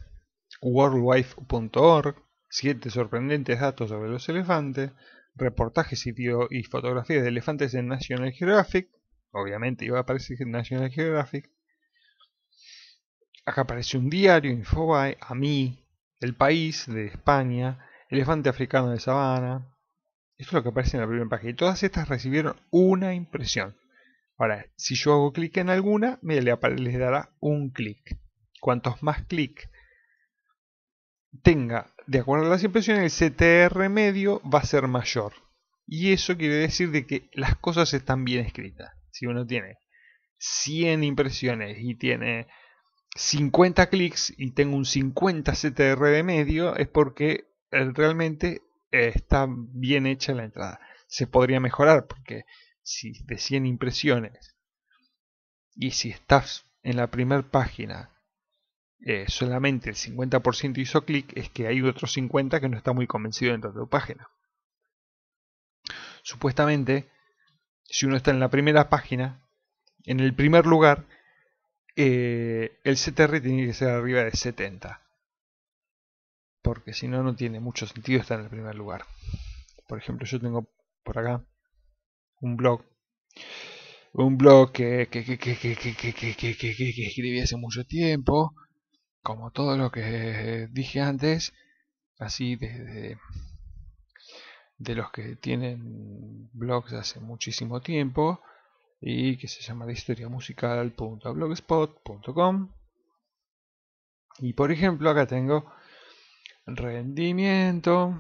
Worldwife.org, siete sorprendentes datos sobre los elefantes. Reportajes sitio y fotografías de elefantes en National Geographic. Obviamente iba a aparecer en National Geographic. Acá aparece un diario, Infobae, a mí, El País de España, Elefante Africano de Sabana. Esto es lo que aparece en la primera página. Y todas estas recibieron una impresión. Ahora, si yo hago clic en alguna, me les dará un clic. Cuantos más clic tenga de acuerdo a las impresiones, el CTR medio va a ser mayor. Y eso quiere decir de que las cosas están bien escritas. Si uno tiene 100 impresiones y tiene 50 clics y tengo un 50 CTR de medio es porque eh, realmente está bien hecha la entrada. Se podría mejorar porque si de 100 impresiones y si estás en la primera página eh, solamente el 50% hizo clic, es que hay otros 50 que no está muy convencido dentro de tu página. Supuestamente, si uno está en la primera página, en el primer lugar, el CTR tiene que ser arriba de 70. Porque si no, no tiene mucho sentido estar en el primer lugar. Por ejemplo, yo tengo por acá un blog. Un blog que, que, que, que escribí hace mucho tiempo. Como todo lo que dije antes. Así desde de los que tienen blogs hace muchísimo tiempo y que se llama de historia y por ejemplo acá tengo rendimiento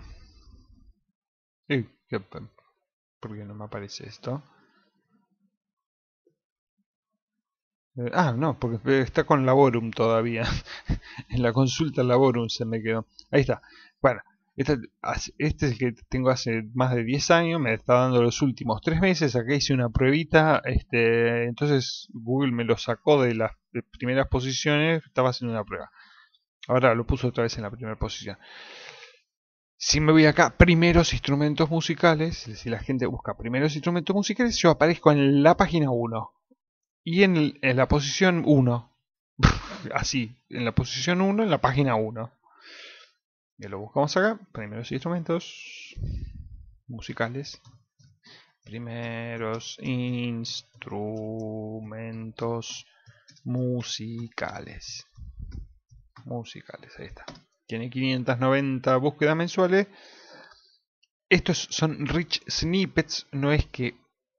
¿por qué no me aparece esto? Eh, ah, no, porque está con Laborum todavía en la consulta Laborum se me quedó ahí está, bueno este, es el que tengo hace más de 10 años, me está dando los últimos 3 meses, acá hice una pruebita, este, entonces Google me lo sacó de las primeras posiciones, estaba haciendo una prueba. Ahora lo puso otra vez en la primera posición. Si me voy acá, primeros instrumentos musicales, si la gente busca primeros instrumentos musicales, yo aparezco en la página 1 y en, en la posición 1. Así, en la posición 1, en la página 1. Ya lo buscamos acá. Primeros instrumentos musicales. Primeros instrumentos musicales. Musicales, ahí está. Tiene 590 búsquedas mensuales. Estos son rich snippets. No es que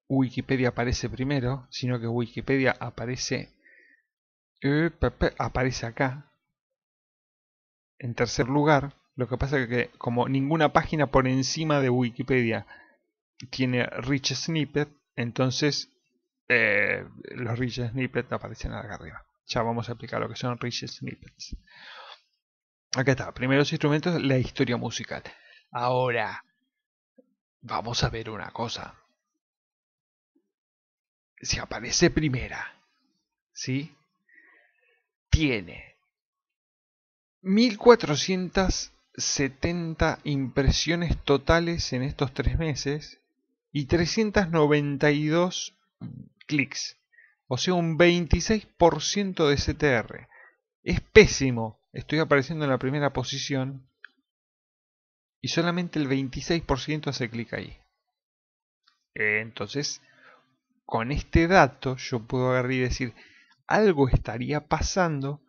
Wikipedia aparece primero, sino que Wikipedia aparece eh, aparece acá en tercer lugar lo que pasa es que como ninguna página por encima de Wikipedia tiene rich snippet, entonces eh, los rich snippets aparecen acá arriba. Ya vamos a explicar lo que son rich snippets. Acá está, primeros instrumentos, la historia musical. Ahora, vamos a ver una cosa. Si aparece primera, ¿sí? Tiene 1400 70 impresiones totales en estos tres meses y 392 clics. O sea, un 26% de CTR. Es pésimo. Estoy apareciendo en la primera posición. Y solamente el 26% hace clic ahí. Eh, entonces, con este dato yo puedo agarrar y decir, algo estaría pasando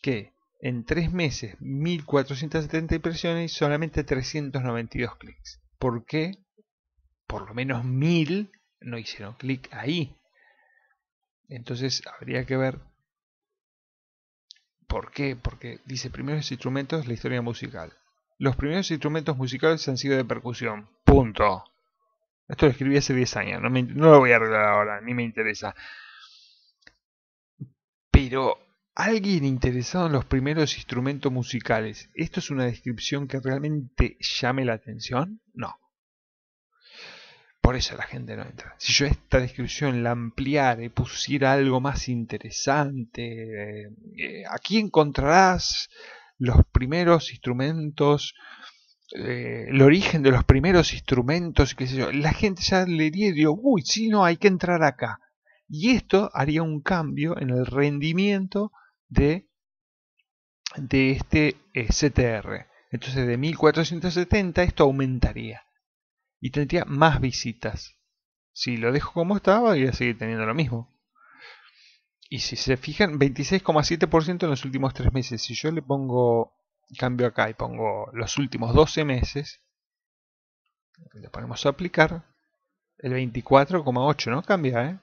que en tres meses 1470 impresiones y solamente 392 clics. ¿Por qué? Por lo menos 1000 no hicieron clic ahí. Entonces habría que ver por qué. Porque dice primeros instrumentos, la historia musical. Los primeros instrumentos musicales han sido de percusión. Punto. Esto lo escribí hace 10 años. No, no lo voy a arreglar ahora, ni me interesa. Pero Alguien interesado en los primeros instrumentos musicales. ¿Esto es una descripción que realmente llame la atención? No. Por eso la gente no entra. Si yo esta descripción la ampliara y pusiera algo más interesante, eh, aquí encontrarás los primeros instrumentos, eh, el origen de los primeros instrumentos, La gente ya le diría, digo, uy, sí, no, hay que entrar acá. Y esto haría un cambio en el rendimiento de, este eh, CTR. Entonces de 1470 esto aumentaría y tendría más visitas. Si lo dejo como estaba, voy a seguir teniendo lo mismo. Y si se fijan, 26,7% en los últimos 3 meses. Si yo le pongo cambio acá y pongo los últimos 12 meses, le ponemos a aplicar, el 24,8 no cambia, ¿eh?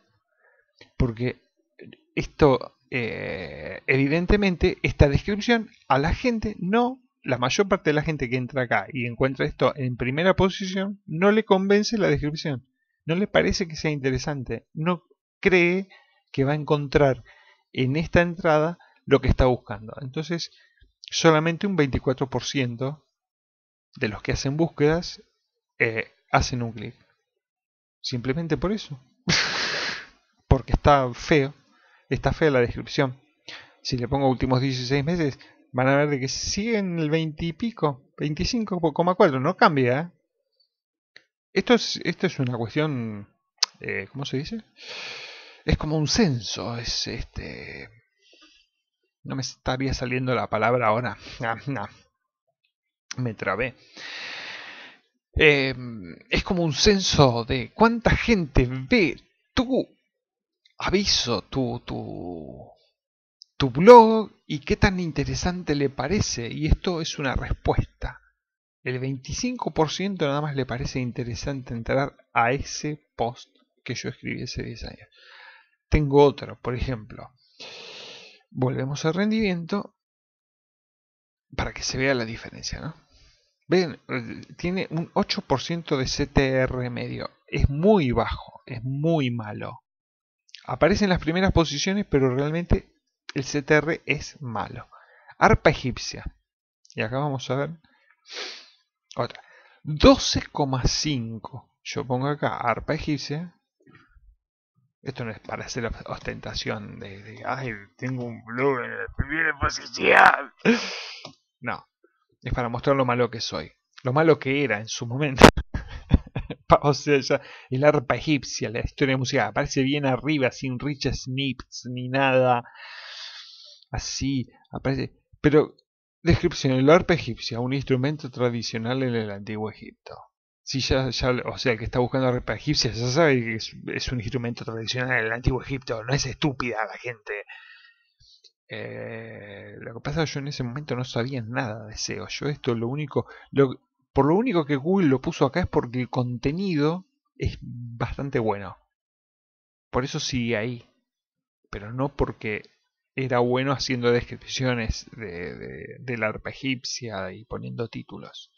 Porque esto eh, evidentemente esta descripción a la gente no, la mayor parte de la gente que entra acá y encuentra esto en primera posición, no le convence la descripción, no le parece que sea interesante, no cree que va a encontrar en esta entrada lo que está buscando. Entonces, solamente un 24% de los que hacen búsquedas eh, hacen un clic. Simplemente por eso. Porque está feo está fea la descripción. Si le pongo últimos 16 meses, van a ver de que siguen el 20 y pico, 25,4, no cambia. ¿eh? Esto, es, esto es una cuestión, eh, ¿cómo se dice? Es como un censo, es este... No me estaría saliendo la palabra ahora. Me trabé. Eh, es como un censo de cuánta gente ve tú aviso, tu, tu, tu blog y qué tan interesante le parece. Y esto es una respuesta. El 25% nada más le parece interesante entrar a ese post que yo escribí hace 10 años. Tengo otro, por ejemplo. Volvemos al rendimiento para que se vea la diferencia, ¿no? Ven, tiene un 8% de CTR medio. Es muy bajo, es muy malo aparecen en las primeras posiciones, pero realmente el CTR es malo. Arpa egipcia. Y acá vamos a ver otra. 12,5. Yo pongo acá arpa egipcia. Esto no es para hacer ostentación de, ay, tengo un blog en la primera posición. No, es para mostrar lo malo que soy. Lo malo que era en su momento. o sea, ya el arpa egipcia, la historia musical, aparece bien arriba, sin riches snips ni nada. Así, aparece. Pero, descripción: el arpa egipcia, un instrumento tradicional en el antiguo Egipto. Si ya, ya, o sea, el que está buscando arpa egipcia ya sabe que es, un instrumento tradicional en el antiguo Egipto, no es estúpida la gente. Eh, lo que pasa es que yo en ese momento no sabía nada de SEO. Yo esto lo único, lo, por lo único que Google lo puso acá es porque el contenido es bastante bueno. Por eso sigue ahí. Pero no porque era bueno haciendo descripciones de, de, la arpa egipcia y poniendo títulos.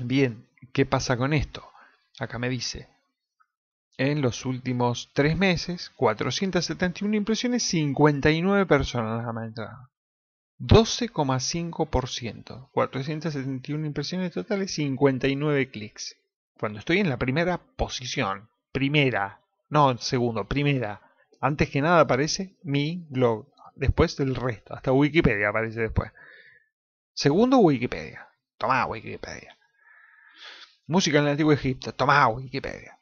Bien, ¿qué pasa con esto? Acá me dice, en los últimos tres meses, 471 impresiones, 59 personas han entrado. 12,5%. 471 impresiones totales, 59 clics. Cuando estoy en la primera posición, primera, no segundo, primera, antes que nada aparece mi blog, después del resto, hasta Wikipedia aparece después. Segundo, Wikipedia. toma Wikipedia. Música en el Antiguo Egipto. toma Wikipedia.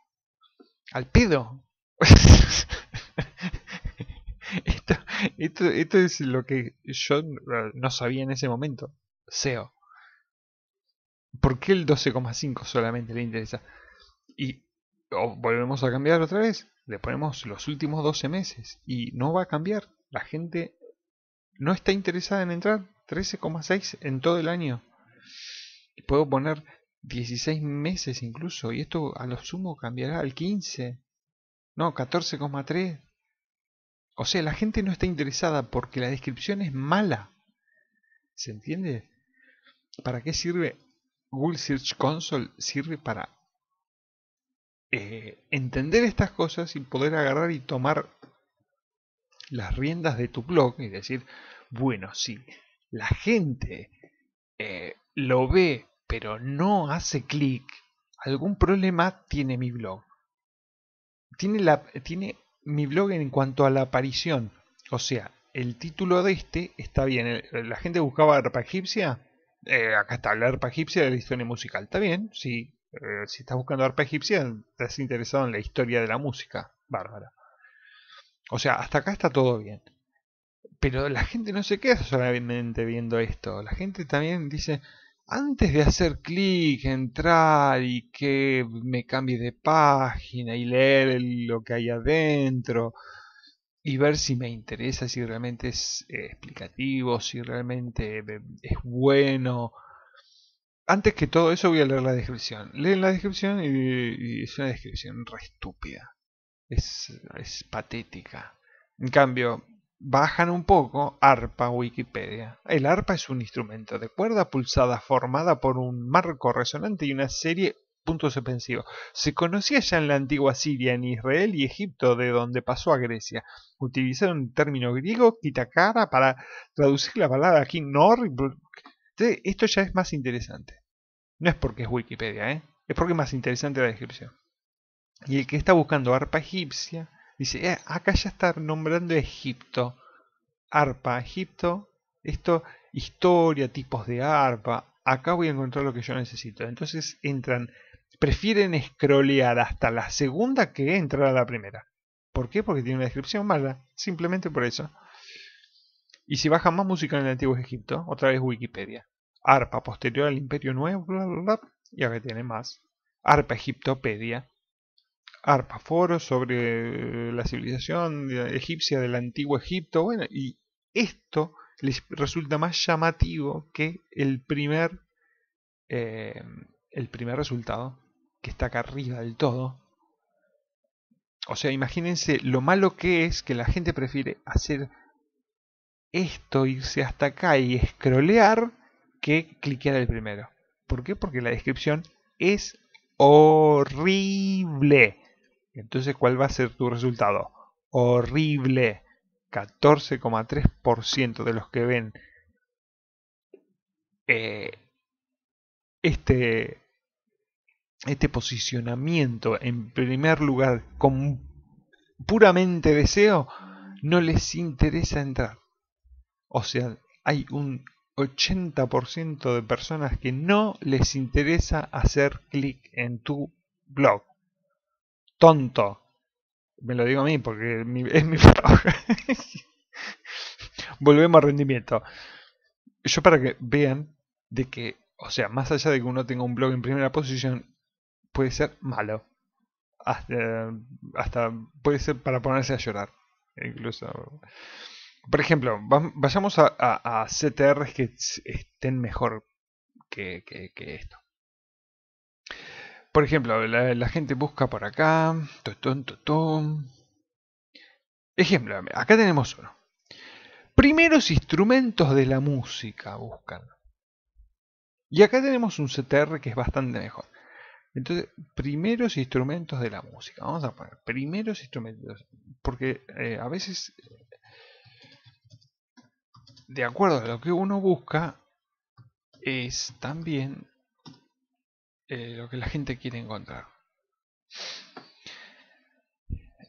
Al pedo. esto, esto, esto es lo que yo eh, no sabía en ese momento. SEO. ¿Por qué el 12,5 solamente le interesa? Y volvemos a cambiar otra vez. Le ponemos los últimos 12 meses y no va a cambiar. La gente no está interesada en entrar. 13,6 en todo el año. puedo poner 16 meses incluso. Y esto a lo sumo cambiará al 15. No, 14,3. O sea, la gente no está interesada porque la descripción es mala. ¿Se entiende? ¿Para qué sirve Google Search Console? Sirve para eh, entender estas cosas y poder agarrar y tomar las riendas de tu blog y decir, bueno, si la gente eh, lo ve pero no hace clic, algún problema tiene mi blog. Tiene, la, tiene mi blog en cuanto a la aparición. O sea, el título de este está bien. La gente buscaba arpa egipcia. Eh, acá está la arpa egipcia de la historia musical. Está bien, eh, si estás buscando arpa egipcia, estás interesado en la historia de la música. Bárbara. O sea, hasta acá está todo bien. Pero la gente no se queda solamente viendo esto. La gente también dice, antes de hacer clic, entrar y que me cambie de página y leer lo que hay adentro y ver si me interesa, si realmente es eh, explicativo, si realmente eh, es bueno. Antes que todo eso voy a leer la descripción. Leen la descripción y, es una descripción re estúpida. Es, es patética. En cambio, bajan un poco, arpa Wikipedia. El arpa es un instrumento de cuerda pulsada formada por un marco resonante y una serie puntos suspensivos. Se conocía ya en la antigua Siria, en Israel y Egipto, de donde pasó a Grecia. Utilizaron el término griego kitakara para traducir la palabra aquí nor. Esto ya es más interesante. No es porque es Wikipedia, ¿eh? es porque es más interesante la descripción. Y el que está buscando arpa egipcia Dice, eh, acá ya está nombrando Egipto, arpa, Egipto, esto, historia, tipos de arpa, acá voy a encontrar lo que yo necesito. Entonces entran, prefieren scrollear hasta la segunda que entrar a la primera. ¿Por qué? Porque tiene una descripción mala, simplemente por eso. Y si bajan más música en el Antiguo Egipto, otra vez Wikipedia. Arpa posterior al Imperio Nuevo, bla, bla, bla, y acá tiene más. Arpa Egiptopedia. Arpaforos sobre eh, la civilización eh, egipcia del antiguo Egipto, bueno, y esto les resulta más llamativo que el primer, eh, el primer resultado, que está acá arriba del todo. O sea, imagínense lo malo que es que la gente prefiere hacer esto, irse hasta acá y escrolear, que cliquear el primero. ¿Por qué? Porque la descripción es horrible. Entonces, ¿cuál va a ser tu resultado? Horrible. 14,3% de los que ven eh, este, este posicionamiento en primer lugar con puramente deseo, no les interesa entrar. O sea, hay un 80% de personas que no les interesa hacer clic en tu blog tonto. Me lo digo a mí porque es mi, palabra. Volvemos a rendimiento. Yo para que vean de que, o sea, más allá de que uno tenga un blog en primera posición, puede ser malo. Hasta, hasta puede ser para ponerse a llorar. Incluso. Por ejemplo, vayamos a, CTRs que estén mejor que, que esto. Por ejemplo, la, gente busca por acá. toton Ejemplo, acá tenemos uno. Primeros instrumentos de la música buscan. Y acá tenemos un CTR que es bastante mejor. Entonces, primeros instrumentos de la música. Vamos a poner primeros instrumentos. Porque eh, a veces, de acuerdo a lo que uno busca, es también eh, lo que la gente quiere encontrar.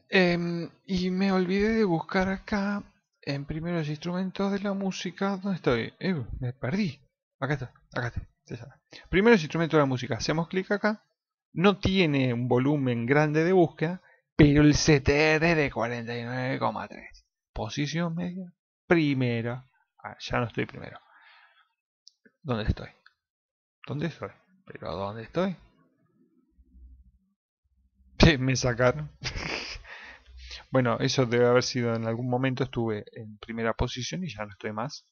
Em, y me olvidé de buscar acá en primeros instrumentos de la música. ¿Dónde estoy? me perdí. Acá está, acá está. Primeros instrumentos de la música. Hacemos clic acá. No tiene un volumen grande de búsqueda, pero el CTR es de 49,3. Posición media. Primera. Ah, ya no estoy primero. ¿Dónde estoy? ¿Dónde estoy? ¿Pero a dónde estoy? Me sacaron. bueno, eso debe haber sido en algún momento. Estuve en primera posición y ya no estoy más.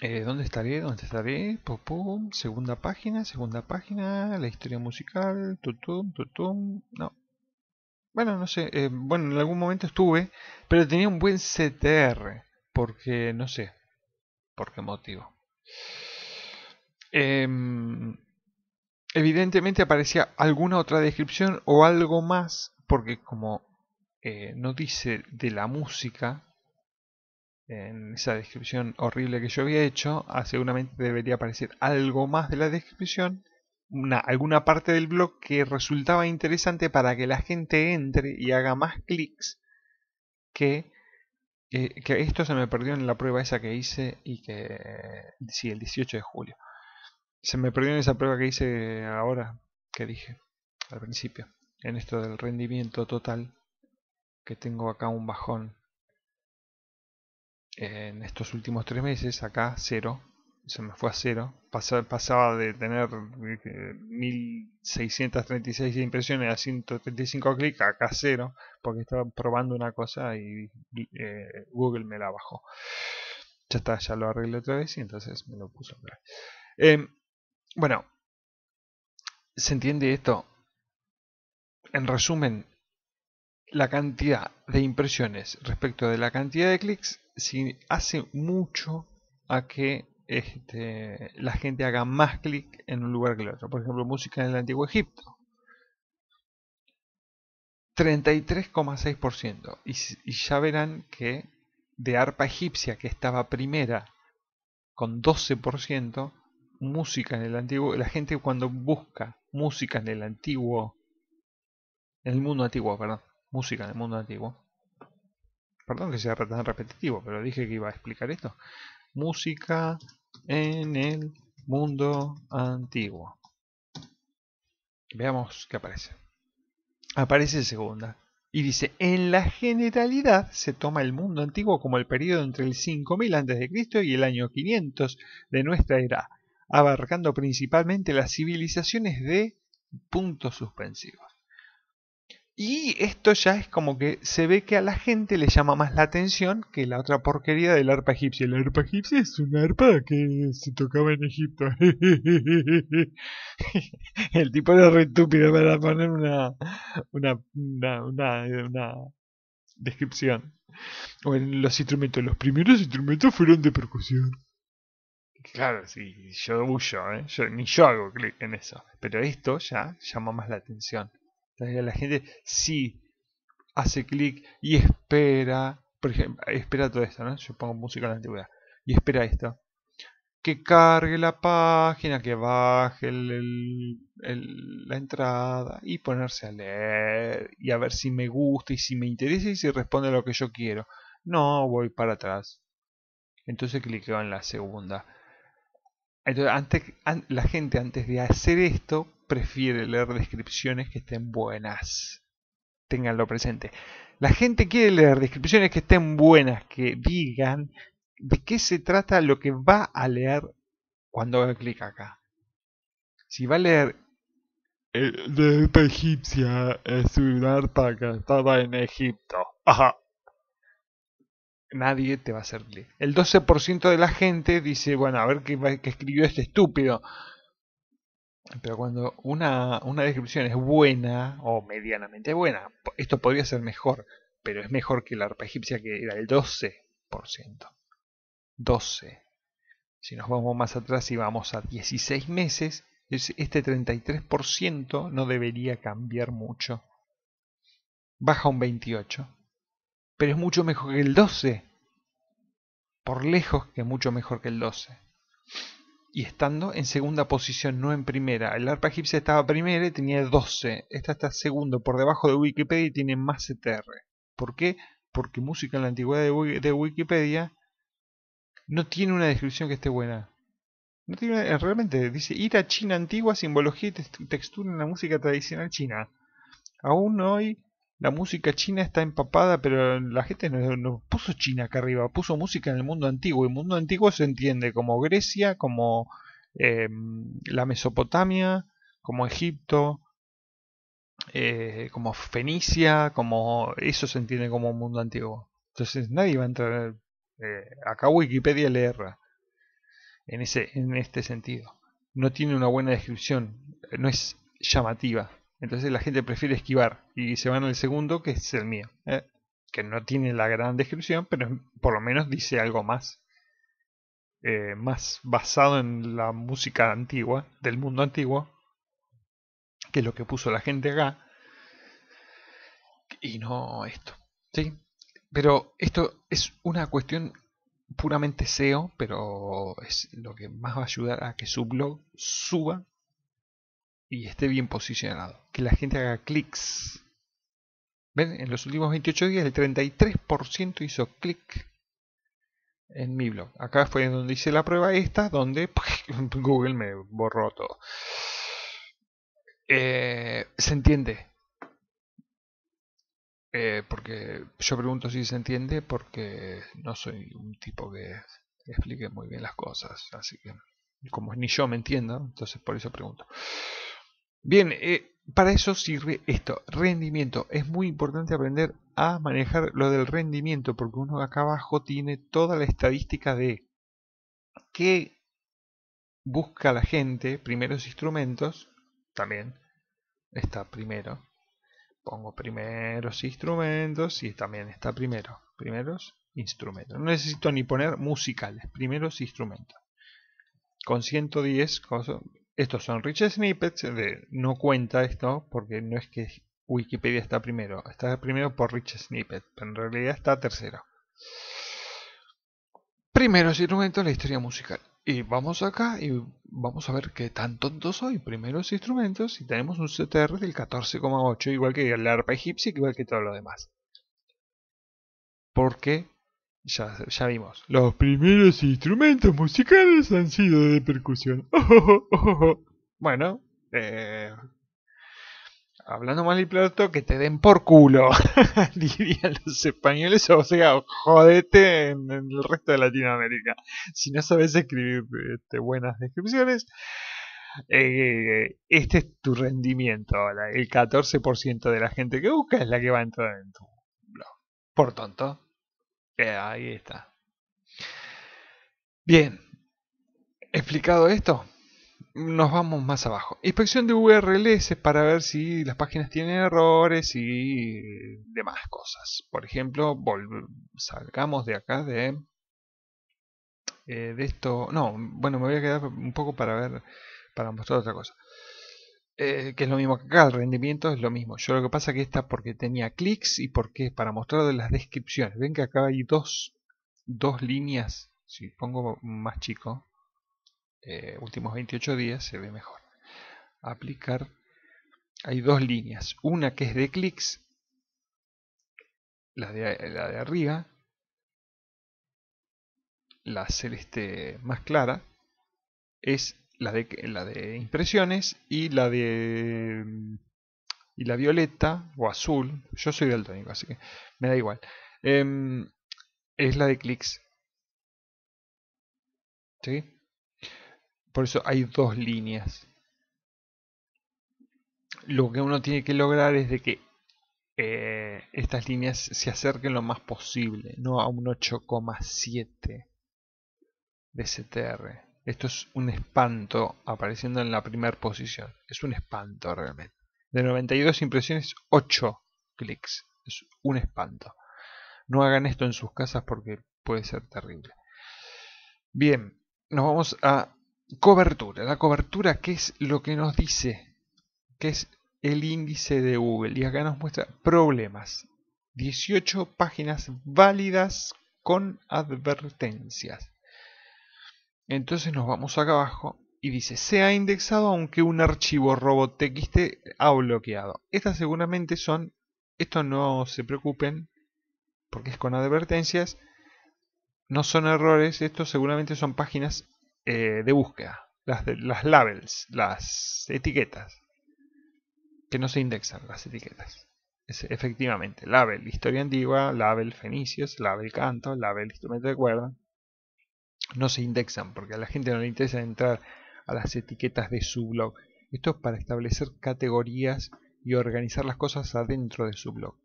Eh, ¿Dónde estaré? ¿Dónde estaré? Pum, Segunda página, segunda página. La historia musical. Tutum, tutum. No. Bueno, no sé. Eh, bueno, en algún momento estuve. Pero tenía un buen CTR. Porque, no sé. ¿Por qué motivo? Em, evidentemente aparecía alguna otra descripción o algo más, porque como eh, no dice de la música en esa descripción horrible que yo había hecho, ah, seguramente debería aparecer algo más de la descripción, alguna parte del blog que resultaba interesante para que la gente entre y haga más clics que eh, que esto se me perdió en la prueba esa que hice y que eh, sí, el 18 de julio. Se me perdió en esa prueba que hice ahora, que dije al principio, en esto del rendimiento total, que tengo acá un bajón. En estos últimos tres meses, acá cero, se me fue a cero. pasaba de tener 1636 impresiones a 135 clics, acá cero, porque estaba probando una cosa y eh, Google me la bajó. Ya está, ya lo arreglé otra vez y entonces me lo puso. Eh, bueno, ¿se entiende esto? En resumen, la cantidad de impresiones respecto de la cantidad de clics hace mucho a que este, la gente haga más clic en un lugar que el otro. Por ejemplo, música en el Antiguo Egipto. 33,6%. Y, y ya verán que de arpa egipcia, que estaba primera con 12%, música en el antiguo, la gente cuando busca música en el antiguo, en el mundo antiguo, perdón, música en el mundo antiguo, perdón que sea tan repetitivo, pero dije que iba a explicar esto, música en el mundo antiguo. Veamos qué aparece. Aparece segunda. Y dice, en la generalidad se toma el mundo antiguo como el periodo entre el 5000 a.C. y el año 500 de nuestra era, abarcando principalmente las civilizaciones de puntos suspensivos. Y esto ya es como que se ve que a la gente le llama más la atención que la otra porquería del arpa egipcia. El arpa egipcia es un arpa que se tocaba en Egipto. El tipo era re estúpido para poner una, una, descripción. O los instrumentos. Los primeros instrumentos fueron de percusión. Claro, si ¿eh? yo ni yo hago clic en eso. Pero esto ya llama más la atención. la gente sí hace clic y espera, por ejemplo, espera todo esto, ¿no? Yo pongo música en la antigüedad y espera esto. Que cargue la página, que baje la entrada y ponerse a leer y a ver si me gusta y si me interesa y si responde a lo que yo quiero. No, voy para atrás. Entonces cliqueo en la segunda antes, la gente antes de hacer esto prefiere leer descripciones que estén buenas. Ténganlo presente. La gente quiere leer descripciones que estén buenas, que digan de qué se trata lo que va a leer cuando haga clic acá. Si va a leer de esta egipcia es un arpa que estaba en Egipto. Ajá nadie te va a hacer El 12% de la gente dice, bueno, a ver qué, escribió este estúpido. Pero cuando una, una, descripción es buena o medianamente buena, esto podría ser mejor, pero es mejor que la arpa egipcia que era el 12%. 12. Si nos vamos más atrás y vamos a 16 meses, este 33% no debería cambiar mucho. Baja un 28 pero es mucho mejor que el 12. Por lejos que mucho mejor que el 12. Y estando en segunda posición, no en primera. El arpa egipcia estaba primera y tenía 12. Esta está segundo, por debajo de Wikipedia y tiene más CTR. E ¿Por qué? Porque música en la antigüedad de Wikipedia no tiene una descripción que esté buena. No tiene, eh, realmente dice ir a China antigua, simbología y textura en la música tradicional china. Aún hoy la música china está empapada, pero la gente no, puso China acá arriba, puso música en el mundo antiguo. Y el mundo antiguo se entiende como Grecia, como em, la Mesopotamia, como Egipto, eh, como Fenicia, como eso se entiende como mundo antiguo. Entonces nadie va a entrar eh, acá Wikipedia a en ese en este sentido. No tiene una buena descripción, no es llamativa. Entonces la gente prefiere esquivar y se van al segundo, que es el mío. ¿eh? Que no tiene la gran descripción, pero por lo menos dice algo más. Eh, más basado en la música antigua, del mundo antiguo, que es lo que puso la gente acá. Y no esto. ¿sí? Pero esto es una cuestión puramente SEO, pero es lo que más va a ayudar a que su blog suba y esté bien posicionado. Que la gente haga clics. ¿Ven? En los últimos 28 días el 33% hizo clic en mi blog. Acá fue donde hice la prueba esta, donde Google me borró todo. Eh, se entiende. Eh, porque yo pregunto si se entiende porque no soy un tipo que explique muy bien las cosas. Así que como ni yo me entiendo, entonces por eso pregunto. Bien, eh, para eso sirve esto, rendimiento. Es muy importante aprender a manejar lo del rendimiento, porque uno acá abajo tiene toda la estadística de qué busca la gente, primeros instrumentos, también está primero. Pongo primeros instrumentos y también está primero. Primeros instrumentos. No necesito ni poner musicales, primeros instrumentos. Con 110 cosas, estos son rich snippets, no cuenta esto porque no es que Wikipedia está primero, está primero por rich snippet, pero en realidad está tercero. Primeros instrumentos de la historia musical. Y vamos acá y vamos a ver qué tan tontos soy. Primeros instrumentos y tenemos un CTR del 14,8, igual que el arpa egipcia, igual que todo lo demás. ¿Por Porque ya, vimos. Los primeros instrumentos musicales han sido de percusión. bueno, eh, hablando mal y plato, que te den por culo, dirían los españoles, o sea, jodete en, el resto de Latinoamérica. Si no sabes escribir este, buenas descripciones, eh, este es tu rendimiento. El 14% de la gente que busca es la que va a entrar en tu blog. Por tonto ahí está. Bien, explicado esto, nos vamos más abajo. Inspección de URLs para ver si las páginas tienen errores y demás cosas. Por ejemplo, salgamos de acá de, eh, de esto. No, bueno, me voy a quedar un poco para ver, para mostrar otra cosa. Eh, que es lo mismo que acá, el rendimiento es lo mismo. Yo lo que pasa es que esta porque tenía clics y porque para mostrar las descripciones. Ven que acá hay dos, dos líneas. Si pongo más chico, eh, últimos 28 días se ve mejor. Aplicar. Hay dos líneas. Una que es de clics. La de, la de arriba. La celeste más clara. Es la de, impresiones y la de y la violeta o azul, yo soy daltónico, así que me da igual, em, es la de clics. Por eso hay dos líneas. Lo que uno tiene que lograr es de que eh, estas líneas se acerquen lo más posible, no a un 8,7 de CTR. Esto es un espanto apareciendo en la primera posición. Es un espanto realmente. De 92 impresiones, 8 clics. Es un espanto. No hagan esto en sus casas porque puede ser terrible. Bien, nos vamos a cobertura. La cobertura, ¿qué es lo que nos dice? ¿Qué es el índice de Google? Y acá nos muestra problemas. 18 páginas válidas con advertencias. Entonces nos vamos acá abajo y dice, se ha indexado aunque un archivo robot.txt ha bloqueado. Estas seguramente son, esto no se preocupen, porque es con advertencias, no son errores, estos seguramente son páginas eh, de búsqueda, las, labels, las etiquetas, que no se indexan las etiquetas. Es, efectivamente, label, historia antigua, label fenicios, label canto, label instrumento de cuerda, no se indexan porque a la gente no le interesa entrar a las etiquetas de su blog. Esto es para establecer categorías y organizar las cosas adentro de su blog.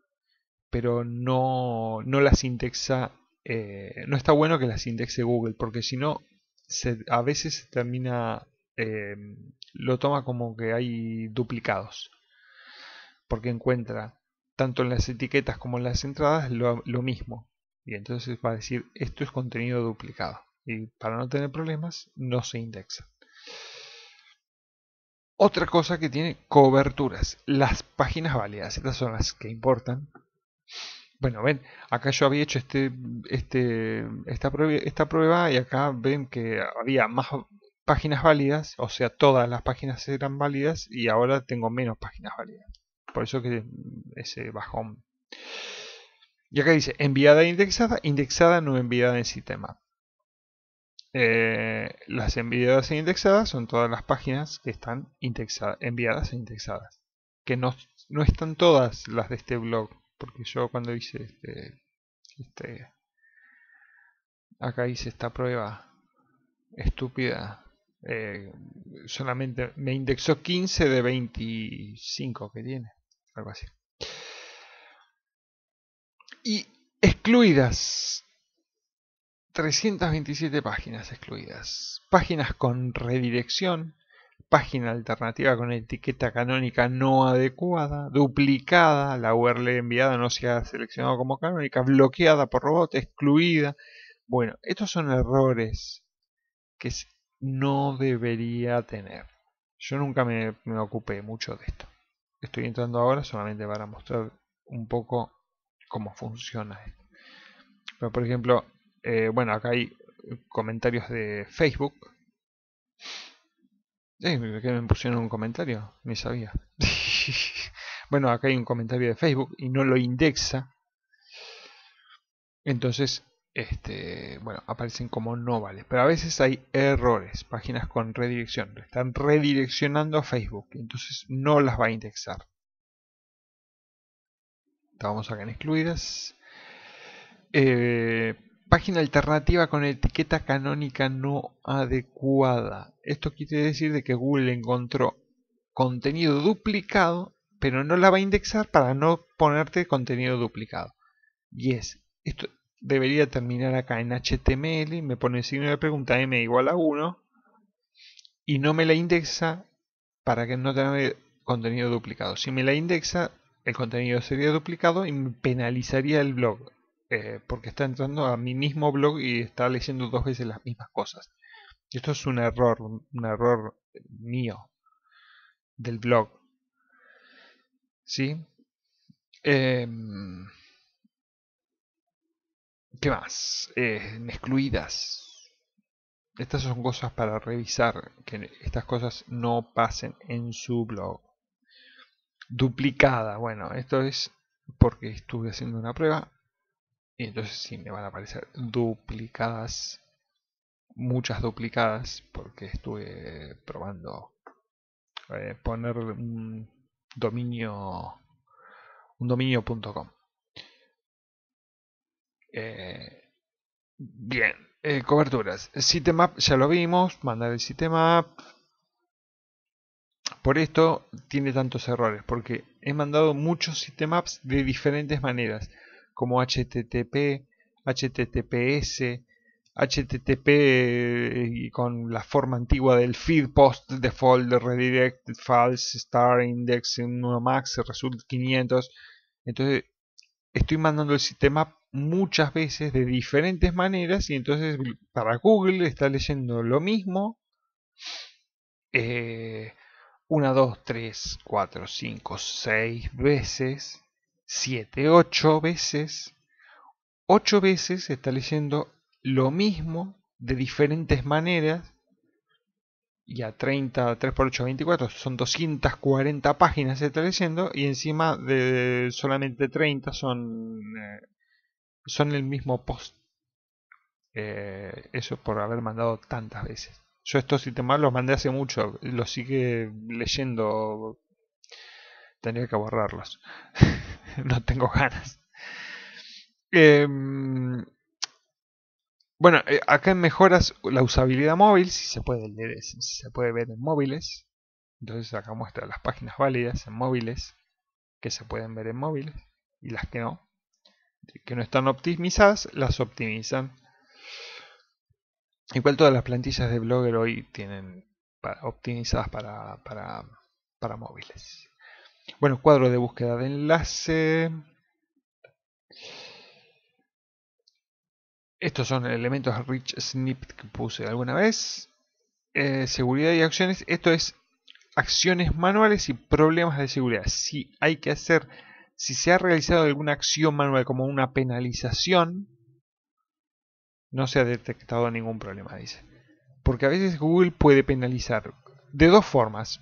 Pero no, no las indexa, eh, no está bueno que las indexe Google porque si no, a veces termina, em, lo toma como que hay duplicados. Porque encuentra tanto en las etiquetas como en las entradas lo, lo mismo. Y entonces va a decir, esto es contenido duplicado y para no tener problemas no se indexa. Otra cosa que tiene coberturas, las páginas válidas, estas son las que importan. Bueno, ven, acá yo había hecho este, este esta, prueba, esta prueba y acá ven que había más páginas válidas, o sea, todas las páginas eran válidas y ahora tengo menos páginas válidas. Por eso que ese bajón. Y acá dice, enviada e indexada, indexada no enviada en sistema. Eh, las enviadas e indexadas son todas las páginas que están enviadas e indexadas. Que no, no, están todas las de este blog, porque yo cuando hice este, este acá hice esta prueba estúpida, eh, solamente me indexó 15 de 25 que tiene, algo así. Y excluidas 327 páginas excluidas. Páginas con redirección, página alternativa con etiqueta canónica no adecuada, duplicada, la URL enviada no se ha seleccionado como canónica, bloqueada por robot, excluida. Bueno, estos son errores que no debería tener. Yo nunca me, ocupé mucho de esto. Estoy entrando ahora solamente para mostrar un poco cómo funciona esto. Pero por ejemplo, eh, bueno, acá hay eh, comentarios de Facebook. Eh, qué me pusieron un comentario, ni sabía. bueno, acá hay un comentario de Facebook y no lo indexa. Entonces, este, bueno, aparecen como no vales. Pero a veces hay errores, páginas con redirección. Están redireccionando a Facebook, entonces no las va a indexar. Vamos acá en excluidas. Eh, página alternativa con etiqueta canónica no adecuada. Esto quiere decir de que Google encontró contenido duplicado, pero no la va a indexar para no ponerte contenido duplicado. Y es, esto debería terminar acá en HTML, me pone el signo de pregunta m igual a 1 y no me la indexa para que no tenga contenido duplicado. Si me la indexa, el contenido sería duplicado y me penalizaría el blog. Eh, porque está entrando a mi mismo blog y está leyendo dos veces las mismas cosas. Esto es un error, un error mío del blog. ¿Sí? Em, ¿Qué más? Eh, excluidas. Estas son cosas para revisar, que estas cosas no pasen en su blog. Duplicada, bueno, esto es porque estuve haciendo una prueba y entonces sí me van a aparecer duplicadas muchas duplicadas porque estuve probando eh, poner un dominio un dominio.com eh, bien eh, coberturas sitemap ya lo vimos mandar el sitemap por esto tiene tantos errores porque he mandado muchos sitemaps de diferentes maneras como HTTP, HTTPS, HTTP eh, con la forma antigua del feed, post, default, redirect, false, star, index, max, result 500. Entonces estoy mandando el sistema muchas veces de diferentes maneras y entonces para Google está leyendo lo mismo. Eh, 1, 2, 3, 4, 5, 6 veces 7, 8 veces, 8 veces está leyendo lo mismo de diferentes maneras y a 30, 3 por 8, 24, son 240 páginas se está leyendo y encima de solamente 30 son, eh, son el mismo post. Eh, eso por haber mandado tantas veces. Yo estos sistemas los mandé hace mucho, los sigue leyendo tenía que borrarlos. no tengo ganas. Em, bueno, eh, acá mejoras la usabilidad móvil, si se puede leer, se puede ver en móviles. Entonces acá muestra las páginas válidas en móviles, que se pueden ver en móviles, y las que no. Que no están optimizadas, las optimizan. Igual todas las plantillas de Blogger hoy tienen optimizadas para móviles. Bueno, cuadro de búsqueda de enlace. Estos son elementos rich snippet que puse alguna vez. Eh, seguridad y acciones. Esto es acciones manuales y problemas de seguridad. Si hay que hacer, si se ha realizado alguna acción manual como una penalización, no se ha detectado ningún problema, dice. Porque a veces Google puede penalizar de dos formas,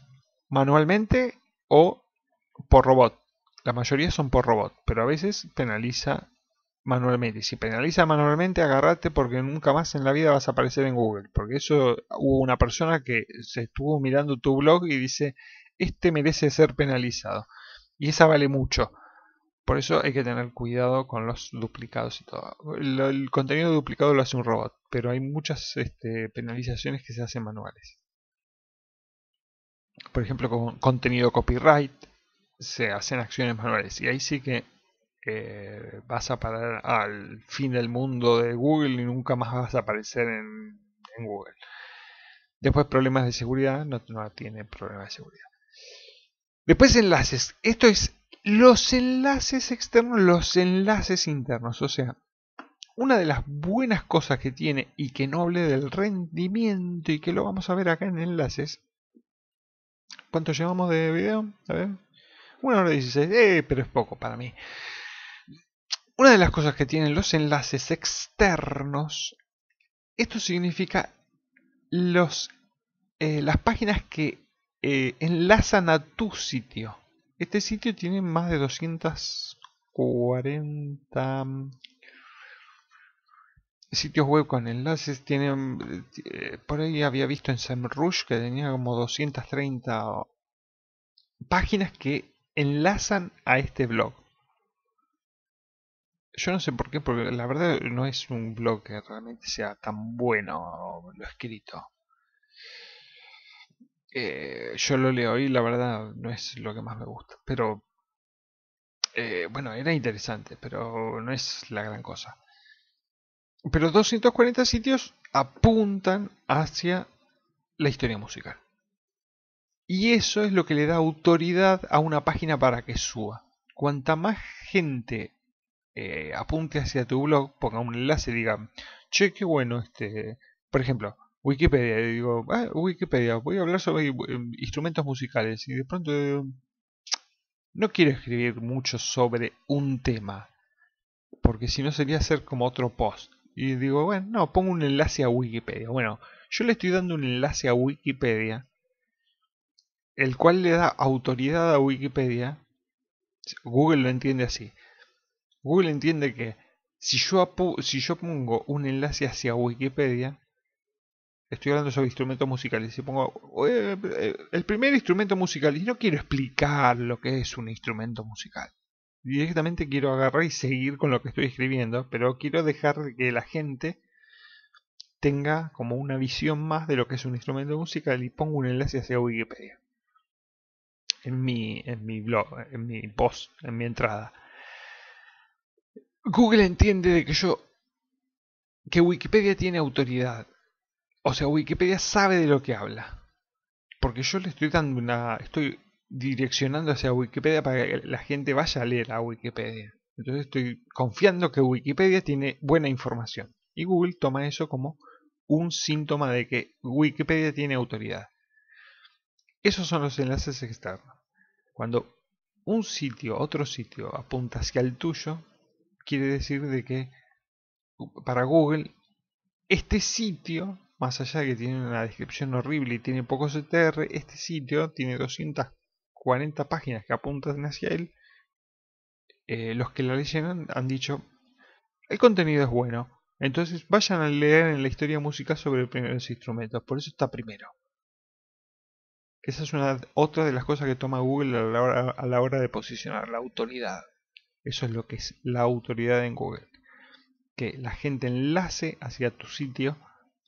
manualmente o por robot. La mayoría son por robot, pero a veces penaliza manualmente. Y si penaliza manualmente, agárrate porque nunca más en la vida vas a aparecer en Google. Porque eso hubo una persona que se estuvo mirando tu blog y dice, este merece ser penalizado. Y esa vale mucho. Por eso hay que tener cuidado con los duplicados y todo. El, contenido duplicado lo hace un robot, pero hay muchas este, penalizaciones que se hacen manuales. Por ejemplo, con contenido copyright, se hacen acciones manuales. Y ahí sí que eh, vas a parar al fin del mundo de Google y nunca más vas a aparecer en, Google. Después problemas de seguridad, no, tiene problemas de seguridad. Después enlaces. Esto es los enlaces externos, los enlaces internos. O sea, una de las buenas cosas que tiene y que no hable del rendimiento y que lo vamos a ver acá en enlaces. ¿Cuánto llevamos de video? A ver. 1 hora 16, pero es poco para mí. Una de las cosas que tienen los enlaces externos, esto significa los, eh, las páginas que eh, enlazan a tu sitio. Este sitio tiene más de 240 sitios web con enlaces. Tienen, eh, por ahí había visto en SEMrush que tenía como 230 páginas que enlazan a este blog. Yo no sé por qué, porque la verdad no es un blog que realmente sea tan bueno lo escrito. Eh, yo lo leo y la verdad no es lo que más me gusta. Pero eh, bueno, era interesante, pero no es la gran cosa. Pero 240 sitios apuntan hacia la historia musical. Y eso es lo que le da autoridad a una página para que suba. Cuanta más gente eh, apunte hacia tu blog, ponga un enlace y diga, che, qué bueno, este, por ejemplo, Wikipedia, y digo, ah, Wikipedia, voy a hablar sobre eh, instrumentos musicales y de pronto no quiero escribir mucho sobre un tema, porque si no sería hacer como otro post. Y digo, bueno, no, pongo un enlace a Wikipedia. Bueno, yo le estoy dando un enlace a Wikipedia el cual le da autoridad a Wikipedia, Google lo entiende así. Google entiende que si yo, si yo pongo un enlace hacia Wikipedia, estoy hablando sobre instrumentos musicales, si pongo eh, eh, el primer instrumento musical y no quiero explicar lo que es un instrumento musical. Directamente quiero agarrar y seguir con lo que estoy escribiendo, pero quiero dejar que la gente tenga como una visión más de lo que es un instrumento musical y pongo un enlace hacia Wikipedia en mi, en mi blog, en mi post, en mi entrada. Google entiende de que yo que Wikipedia tiene autoridad. O sea, Wikipedia sabe de lo que habla. Porque yo le estoy dando una estoy direccionando hacia Wikipedia para que la gente vaya a leer a Wikipedia. Entonces estoy confiando que Wikipedia tiene buena información. Y Google toma eso como un síntoma de que Wikipedia tiene autoridad. Esos son los enlaces externos. Cuando un sitio, otro sitio, apunta hacia el tuyo, quiere decir de que para Google, este sitio, más allá de que tiene una descripción horrible y tiene pocos CTR, e este sitio tiene 240 páginas que apuntan hacia él. Eh, los que la leyeron han, dicho, el contenido es bueno, entonces vayan a leer en la historia musical sobre los primeros instrumentos, por eso está primero. Esa es una, otra de las cosas que toma Google a la, hora, de posicionar, la autoridad. Eso es lo que es la autoridad en Google. Que la gente enlace hacia tu sitio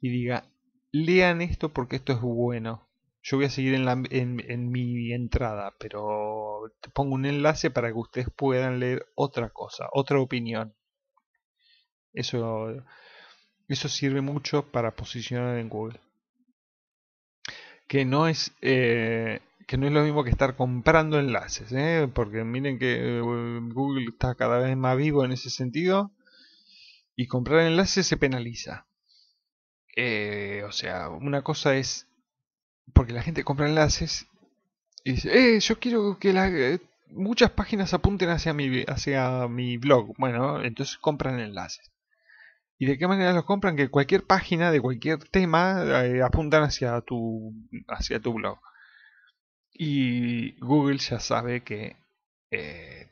y diga, lean esto porque esto es bueno. Yo voy a seguir en, en, mi entrada, pero te pongo un enlace para que ustedes puedan leer otra cosa, otra opinión. Eso, eso sirve mucho para posicionar en Google que no es eh, que no es lo mismo que estar comprando enlaces, ¿eh? porque miren que eh, Google está cada vez más vivo en ese sentido y comprar enlaces se penaliza. o sea, una cosa es porque la gente compra enlaces y dice, yo quiero que muchas páginas apunten hacia mi, hacia mi blog. Bueno, entonces compran enlaces. ¿Y de qué manera los compran? Que cualquier página de cualquier tema eh, apuntan hacia tu, hacia tu blog. Y Google ya sabe que eh,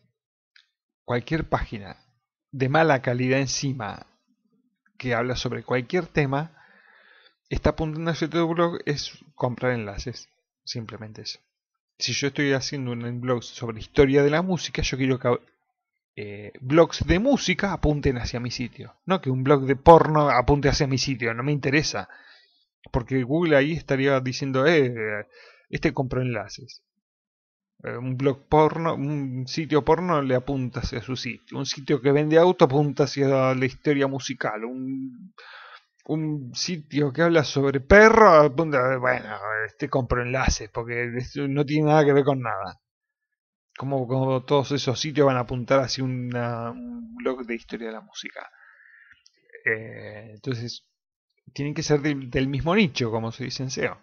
cualquier página de mala calidad encima que habla sobre cualquier tema está apuntando hacia tu blog es comprar enlaces. Simplemente eso. Si yo estoy haciendo un blog sobre historia de la música, yo quiero eh, blogs de música apunten hacia mi sitio. No que un blog de porno apunte hacia mi sitio, no me interesa. Porque Google ahí estaría diciendo, eh, este compro enlaces. Eh, un blog porno, un sitio porno le apunta hacia su sitio. Un sitio que vende auto apunta hacia la historia musical. Un, sitio que habla sobre perro apunta, bueno, este compro enlaces porque no tiene nada que ver con nada. Como, todos esos sitios van a apuntar hacia un blog de historia de la música. Eh, entonces, tienen que ser del, mismo nicho, como se dice en SEO.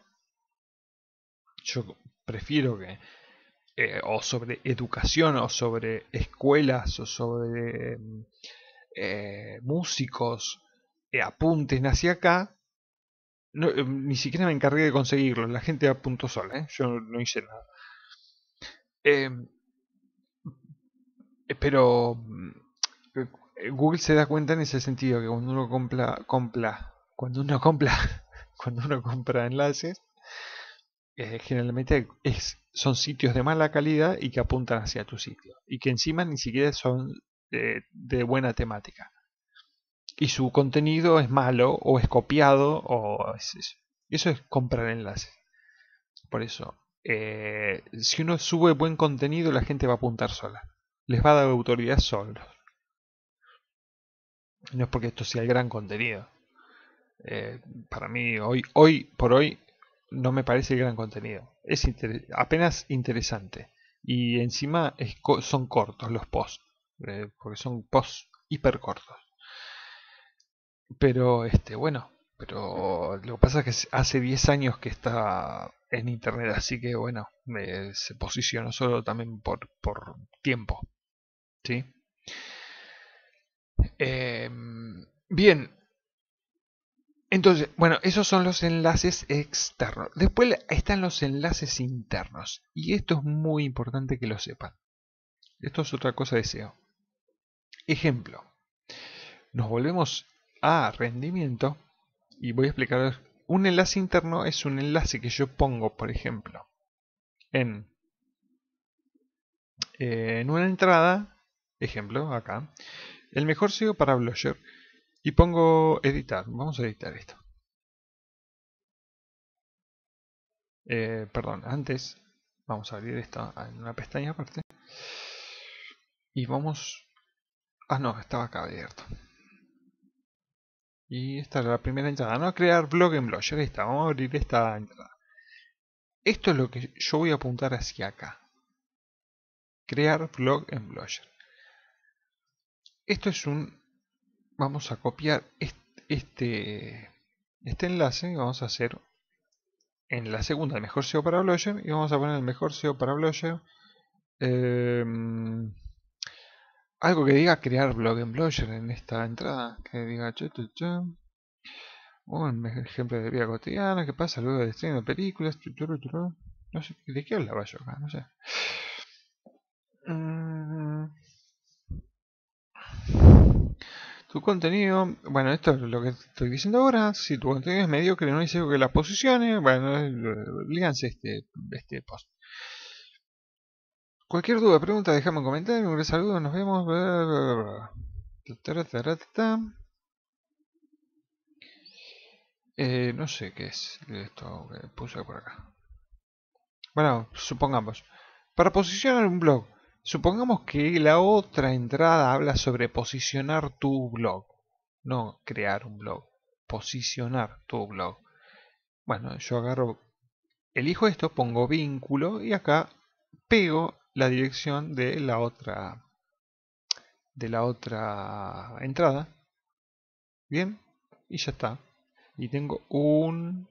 Yo prefiero que eh, o sobre educación, o sobre escuelas, o sobre eh, músicos, apunten hacia acá. ni siquiera me encargué de conseguirlo, la gente apuntó sola, yo no hice nada. Eh, pero mm, eh, Google se da cuenta en ese sentido que cuando uno compra, compra cuando uno compra, cuando uno compra enlaces, eh, generalmente es, son sitios de mala calidad y que apuntan hacia tu sitio y que encima ni siquiera son de, buena temática. Y su contenido es malo o es copiado o eso. es comprar enlaces. Por eso, si uno sube buen contenido, la gente va a apuntar sola les va a dar autoridad solo. No es porque esto sea el gran contenido. Eh, para mí, hoy, hoy por hoy, no me parece el gran contenido. Es apenas interesante. Y encima son cortos los posts. Eh, porque son posts hiper cortos. Pero, este, bueno. Pero lo que pasa es que hace 10 años que está en internet. Así que, bueno, se posicionó solo también por, por tiempo. ¿sí? Em, bien, entonces, bueno, esos son los enlaces externos. Después están los enlaces internos. Y esto es muy importante que lo sepan. Esto es otra cosa de SEO. Ejemplo. Nos volvemos a rendimiento. Y voy a explicar. Un enlace interno es un enlace que yo pongo, por ejemplo, en, en una entrada ejemplo, acá, el mejor sigo para Blogger, y pongo editar, vamos a editar esto. Eh, perdón, antes vamos a abrir esto en una pestaña aparte y vamos... Ah no, estaba acá abierto. Y esta es la primera entrada, ¿no? Crear blog en Blogger, está, vamos a abrir esta entrada. Esto es lo que yo voy a apuntar hacia acá. Crear blog en Blogger. Esto es un... Vamos a copiar este, este enlace y vamos a hacer en la segunda el mejor SEO para Blogger y vamos a poner el mejor SEO para Blogger em, algo que diga crear blog en Blogger en esta entrada que diga O un ejemplo de vida cotidiana que pasa luego de estreno de películas no sé de qué hablaba yo acá no sé Tu contenido, bueno, esto es lo que estoy diciendo ahora. Si tu contenido es mediocre, no dice que las posiciones. Bueno, líganse este, este, post. Cualquier duda, pregunta, déjame un comentario. Un saludo, nos vemos. no sé qué es esto que puse por acá. Bueno, supongamos. Para posicionar un blog, Supongamos que la otra entrada habla sobre posicionar tu blog. No crear un blog. Posicionar tu blog. Bueno, yo agarro, elijo esto, pongo vínculo y acá pego la dirección de la otra de la otra entrada. Bien, y ya está. Y tengo un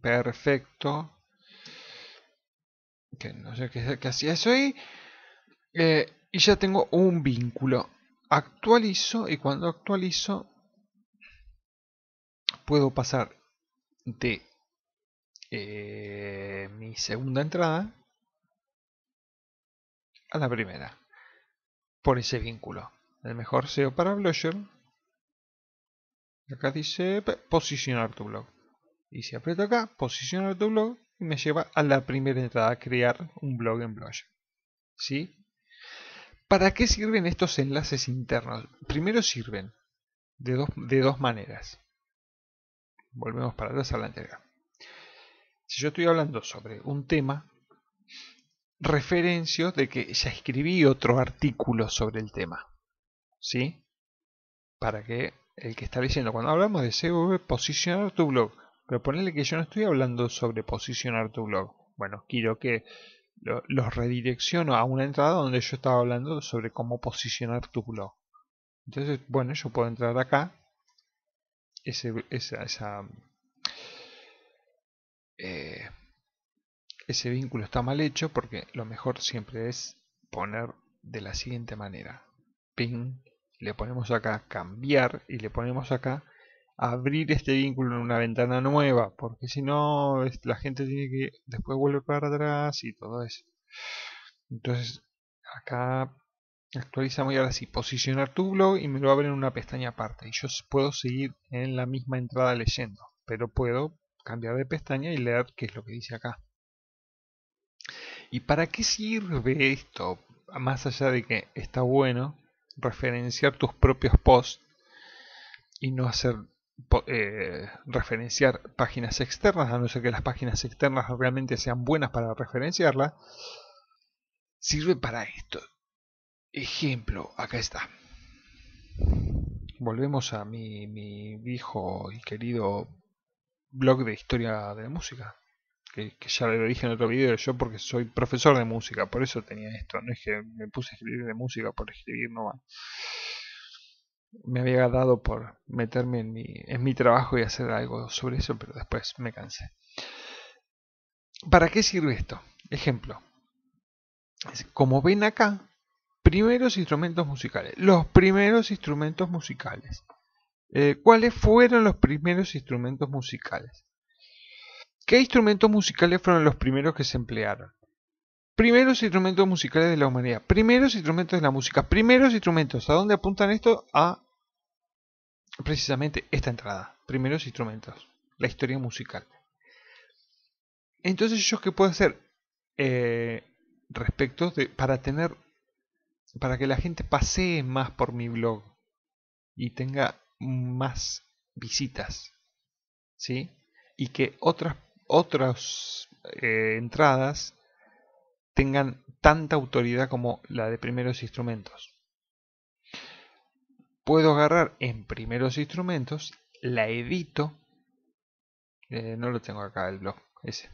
perfecto que no sé qué, qué hacía eso ahí. Eh, y ya tengo un vínculo. Actualizo y cuando actualizo puedo pasar de eh, mi segunda entrada a la primera por ese vínculo. El mejor SEO para Blogger. Acá dice posicionar tu blog. Y si aprieto acá, posicionar tu blog, y me lleva a la primera entrada, crear un blog en Blogger. ¿Sí? ¿Para qué sirven estos enlaces internos? Primero sirven de dos, de dos maneras. Volvemos para atrás a la anterior. Si yo estoy hablando sobre un tema, referencio de que ya escribí otro artículo sobre el tema. ¿Sí? Para que el que está leyendo, cuando hablamos de CV, posicionar tu blog. Pero ponerle que yo no estoy hablando sobre posicionar tu blog. Bueno, quiero que los redirecciono a una entrada donde yo estaba hablando sobre cómo posicionar tu blog. Entonces, bueno, yo puedo entrar acá. Ese, esa, eh, ese vínculo está mal hecho porque lo mejor siempre es poner de la siguiente manera. Ping, le ponemos acá cambiar y le ponemos acá abrir este vínculo en una ventana nueva, porque si no la gente tiene que después volver para atrás y todo eso. Entonces, acá actualizamos y ahora sí, posicionar tu blog y me lo abre en una pestaña aparte. Y yo puedo seguir en la misma entrada leyendo, pero puedo cambiar de pestaña y leer qué es lo que dice acá. ¿Y para qué sirve esto? Más allá de que está bueno referenciar tus propios posts y no hacer eh, referenciar páginas externas, a no ser que las páginas externas realmente sean buenas para referenciarlas, sirve para esto. Ejemplo, acá está. Volvemos a mi, mi viejo y querido blog de historia de música. Que, ya lo dije en otro video, yo porque soy profesor de música, por eso tenía esto, no es que me puse a escribir de música por escribir nomás me había dado por meterme en mi, en mi trabajo y hacer algo sobre eso, pero después me cansé. ¿Para qué sirve esto? Ejemplo. Como ven acá, primeros instrumentos musicales. Los primeros instrumentos musicales. Eh, ¿Cuáles fueron los primeros instrumentos musicales? ¿Qué instrumentos musicales fueron los primeros que se emplearon? primeros instrumentos musicales de la humanidad, primeros instrumentos de la música, primeros instrumentos. ¿A dónde apuntan esto? A precisamente esta entrada, primeros instrumentos, la historia musical. Entonces, ¿yo qué puedo hacer eh, respecto de, para tener, para que la gente pasee más por mi blog y tenga más visitas, ¿sí? Y que otras, otras eh, entradas tengan tanta autoridad como la de primeros instrumentos. Puedo agarrar en primeros instrumentos, la edito. Eh, no lo tengo acá el blog, ese.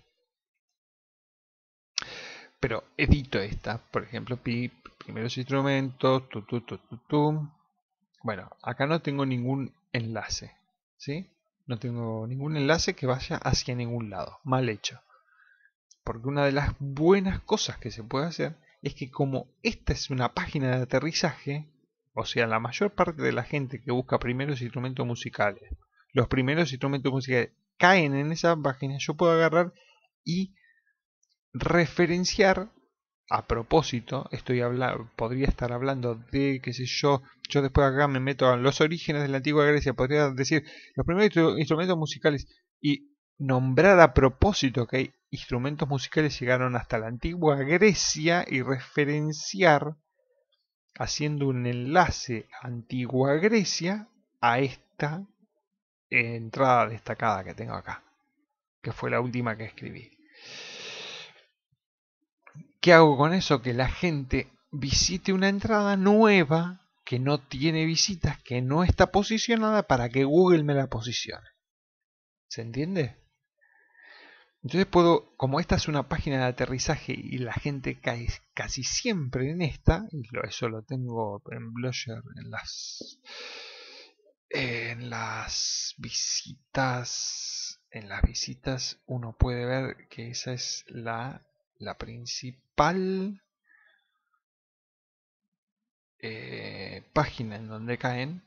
Pero edito esta, por ejemplo, primeros instrumentos, Bueno, acá no tengo ningún enlace, ¿sí? No tengo ningún enlace que vaya hacia ningún lado, mal hecho. Porque una de las buenas cosas que se puede hacer es que como esta es una página de aterrizaje, o sea, la mayor parte de la gente que busca primeros instrumentos musicales, los primeros instrumentos musicales caen en esa página, yo puedo agarrar y referenciar a propósito, estoy hablando, podría estar hablando de, qué sé yo, yo después acá me meto a los orígenes de la antigua Grecia, podría decir los primeros instrumentos musicales y nombrar a propósito que instrumentos musicales llegaron hasta la antigua Grecia y referenciar haciendo un enlace antigua Grecia a esta entrada destacada que tengo acá, que fue la última que escribí. ¿Qué hago con eso? Que la gente visite una entrada nueva que no tiene visitas, que no está posicionada para que Google me la posicione. ¿Se entiende? Entonces puedo, como esta es una página de aterrizaje y la gente cae casi siempre en esta, y eso lo tengo en Blogger, en las en las visitas en las visitas uno puede ver que esa es la, principal eh, página en donde caen.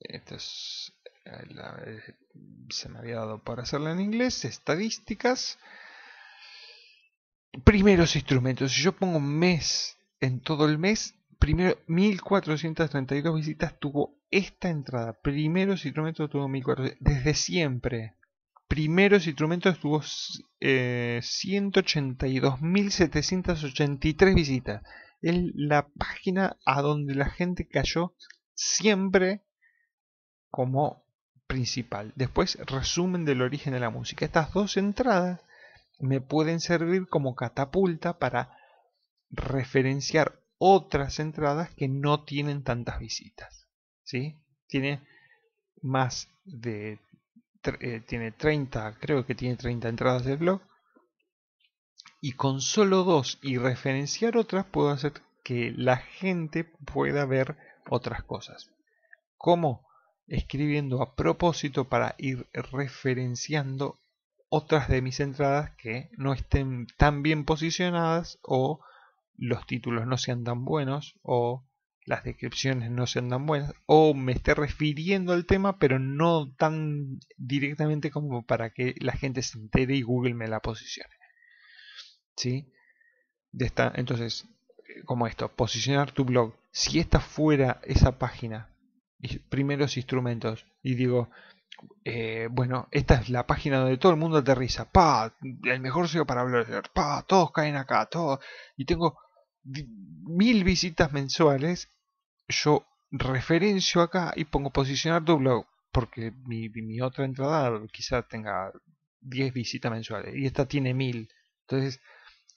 Este es eh, se me había dado para hacerla en inglés, estadísticas, primeros instrumentos. Si yo pongo mes en todo el mes, primero 1432 visitas tuvo esta entrada. Primeros instrumentos tuvo 1400. Desde siempre. Primeros instrumentos tuvo 182.783 eh, visitas. Es la página a donde la gente cayó siempre como principal. Después resumen del origen de la música. Estas dos entradas me pueden servir como catapulta para referenciar otras entradas que no tienen tantas visitas. ¿sí? Tiene más de... Eh, tiene 30, creo que tiene 30 entradas del blog. Y con solo dos y referenciar otras puedo hacer que la gente pueda ver otras cosas. ¿Cómo? escribiendo a propósito para ir referenciando otras de mis entradas que no estén tan bien posicionadas o los títulos no sean tan buenos o las descripciones no sean tan buenas o me esté refiriendo al tema pero no tan directamente como para que la gente se entere y Google me la posicione. ¿Sí? De esta, entonces, como esto, posicionar tu blog. Si esta fuera esa página primeros instrumentos. Y digo, eh, bueno, esta es la página donde todo el mundo aterriza. Pa, el mejor sitio para hablar Pa, todos caen acá, todos. Y tengo mil visitas mensuales. Yo referencio acá y pongo posicionar tu blog. Porque mi, mi otra entrada quizá tenga 10 visitas mensuales. Y esta tiene mil. Entonces,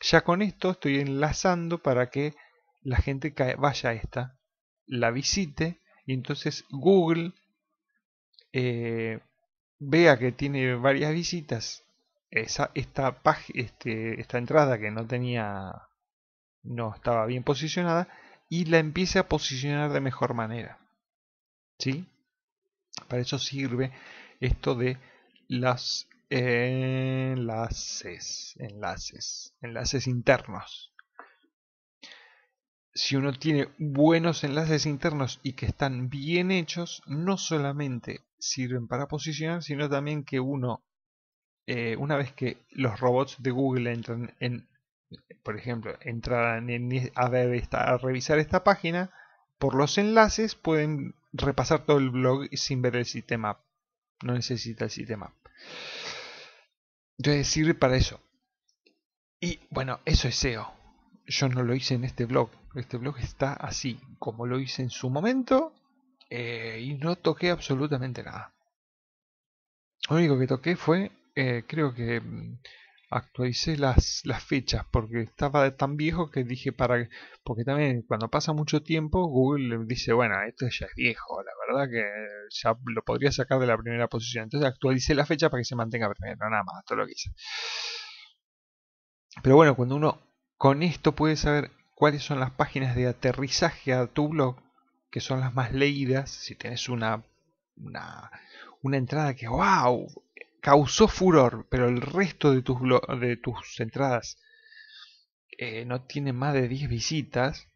ya con esto estoy enlazando para que la gente vaya a esta, la visite y entonces Google eh, vea que tiene varias visitas esta, este, esta entrada que no tenía, no estaba bien posicionada, y la empiece a posicionar de mejor manera. ¿Sí? Para eso sirve esto de las enlaces, enlaces, enlaces internos si uno tiene buenos enlaces internos y que están bien hechos, no solamente sirven para posicionar, sino también que uno, eh, una vez que los robots de Google entran en, por ejemplo, entrarán a, a revisar esta página, por los enlaces pueden repasar todo el blog sin ver el sistema. No necesita el sistema. Entonces sirve para eso. Y bueno, eso es SEO yo no lo hice en este blog. Este blog está así, como lo hice en su momento, eh, y no toqué absolutamente nada. Lo único que toqué fue, eh, creo que mm, actualicé las, las fechas porque estaba tan viejo que dije para porque también cuando pasa mucho tiempo Google dice bueno esto ya es viejo la verdad que ya lo podría sacar de la primera posición entonces actualicé la fecha para que se mantenga primero nada más todo lo que hice pero bueno cuando uno con esto puedes saber cuáles son las páginas de aterrizaje a tu blog, que son las más leídas, si tienes una, una, entrada que, wow, causó furor, pero el resto de tus, de tus entradas eh, no tiene más de 10 visitas,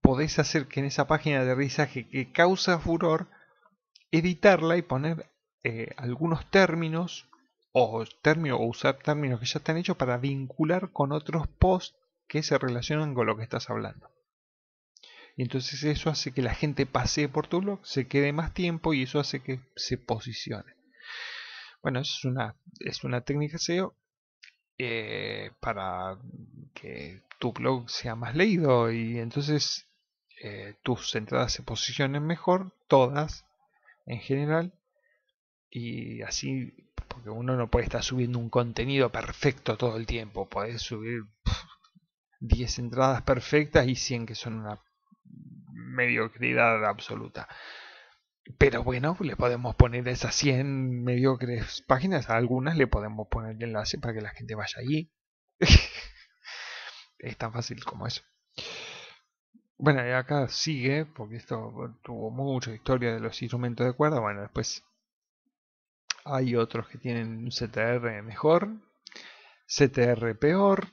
podés hacer que en esa página de aterrizaje que causa furor, editarla y poner eh, algunos términos o, término, o usar términos que ya están hechos para vincular con otros posts que se relacionan con lo que estás hablando. Y entonces eso hace que la gente pase por tu blog, se quede más tiempo y eso hace que se posicione. Bueno, eso es una, es una técnica SEO eh, para que tu blog sea más leído y entonces eh, tus entradas se posicionen mejor, todas en general, y así, porque uno no puede estar subiendo un contenido perfecto todo el tiempo, puedes subir 10 entradas perfectas y 100 que son una mediocridad absoluta. Pero bueno, le podemos poner esas 100 mediocres páginas, algunas le podemos poner el enlace para que la gente vaya allí. es tan fácil como eso. Bueno, y acá sigue, porque esto tuvo mucha historia de los instrumentos de cuerda. Bueno, después hay otros que tienen un CTR mejor, CTR peor,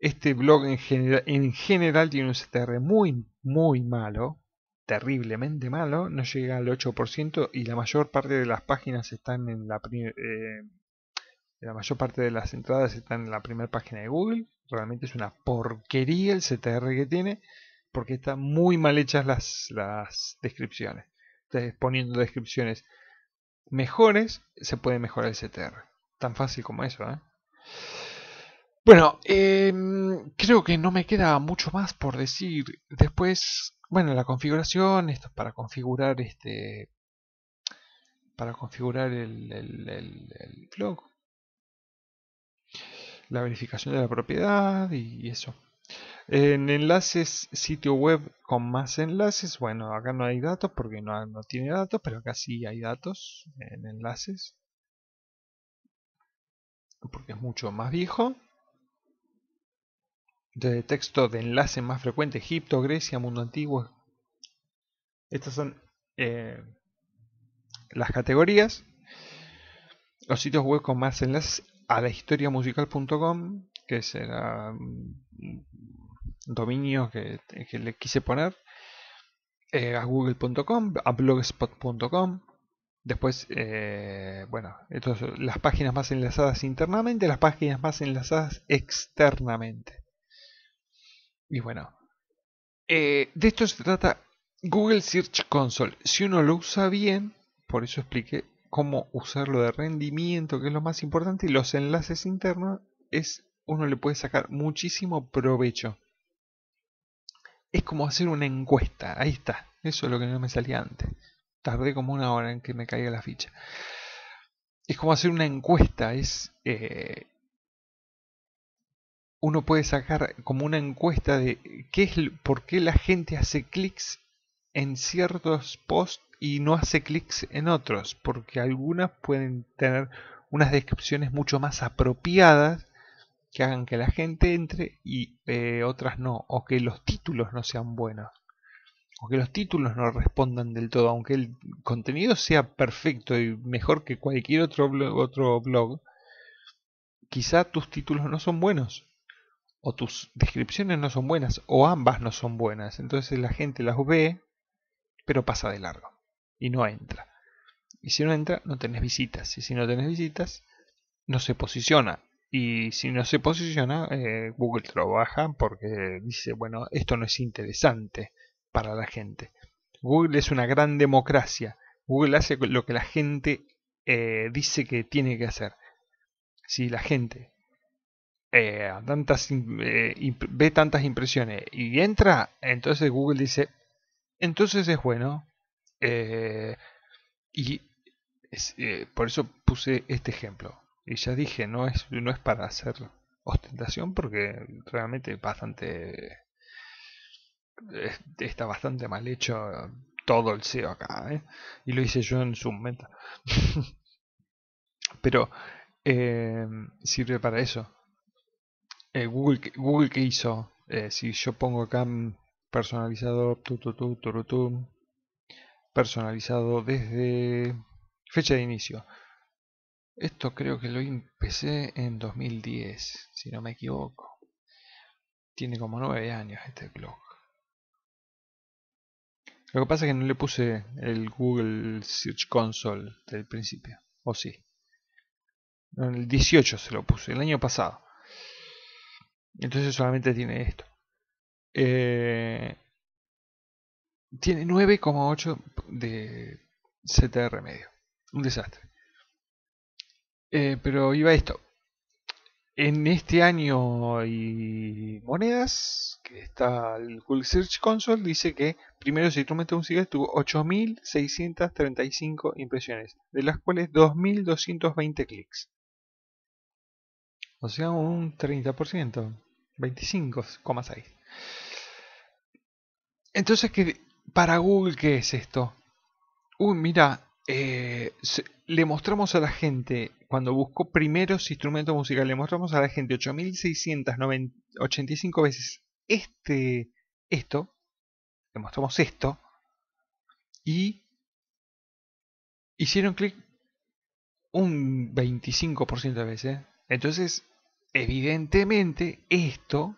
este blog en, general tiene un CTR muy, muy malo, terriblemente malo, no llega al 8% y la mayor parte de las páginas están en la eh, la mayor parte de las entradas están en la primera página de Google. Realmente es una porquería el CTR que tiene porque están muy mal hechas las, las descripciones. Entonces, poniendo descripciones mejores, se puede mejorar el CTR. Tan fácil como eso, ¿eh? Bueno, em, creo que no me queda mucho más por decir. Después, bueno, la configuración, esto es para configurar este para configurar el, blog, la verificación de la propiedad y, eso. En enlaces, sitio web con más enlaces, bueno, acá no hay datos porque no, no tiene datos, pero acá sí hay datos en enlaces, porque es mucho más viejo de texto de enlace más frecuente, Egipto, Grecia, mundo antiguo. Estas son eh, las categorías. Los sitios web con más enlaces a la historiamusical.com, que será. el mm, dominio que, le quise poner, eh, a google.com, a blogspot.com. Después, eh, bueno, las páginas más enlazadas internamente, las páginas más enlazadas externamente. Y bueno, eh, de esto se trata Google Search Console. Si uno lo usa bien, por eso expliqué cómo usarlo de rendimiento, que es lo más importante, y los enlaces internos, es, uno le puede sacar muchísimo provecho. Es como hacer una encuesta, ahí está, eso es lo que no me salía antes. Tardé como una hora en que me caiga la ficha. Es como hacer una encuesta, es eh, uno puede sacar como una encuesta de qué es, por qué la gente hace clics en ciertos posts y no hace clics en otros, porque algunas pueden tener unas descripciones mucho más apropiadas que hagan que la gente entre y eh, otras no, o que los títulos no sean buenos, o que los títulos no respondan del todo, aunque el contenido sea perfecto y mejor que cualquier otro otro blog quizá tus títulos no son buenos o tus descripciones no son buenas o ambas no son buenas. Entonces la gente las ve, pero pasa de largo y no entra. Y si no entra, no tenés visitas. Y si no tenés visitas, no se posiciona. Y si no se posiciona, eh, Google trabaja porque dice, bueno, esto no es interesante para la gente. Google es una gran democracia. Google hace lo que la gente eh, dice que tiene que hacer. Si la gente eh, tantas, eh, ve tantas impresiones y entra, entonces Google dice, entonces es bueno. Eh, y por eso puse este ejemplo. Y ya dije, no es, no es para hacer ostentación porque realmente bastante está bastante mal hecho todo el SEO acá y lo hice yo en su momento pero sirve para eso eh, Google, Google que hizo, eh, si yo pongo acá mm, personalizado, tu, personalizado desde fecha de inicio. Esto creo que lo empecé en 2010, si no me equivoco. Tiene como nueve años este blog. Lo que pasa es que no le puse el Google Search Console del principio. ¿O sí? En el 18 se lo puse, el año pasado. Entonces solamente tiene esto. Eh, tiene 9,8 de CTR medio. Un desastre. Eh, pero iba esto. En este año hay monedas, que está el Google Search Console, dice que primero si tú metes un cigarro, tuvo 8.635 impresiones, de las cuales 2.220 clics. O sea, un 30%. 25,6. Entonces, que para Google, ¿qué es esto? Uy, mira, eh, le mostramos a la gente, cuando buscó primeros instrumentos musicales, le mostramos a la gente 8.685 veces este, esto, le mostramos esto, y hicieron clic un 25% de veces. Entonces, evidentemente esto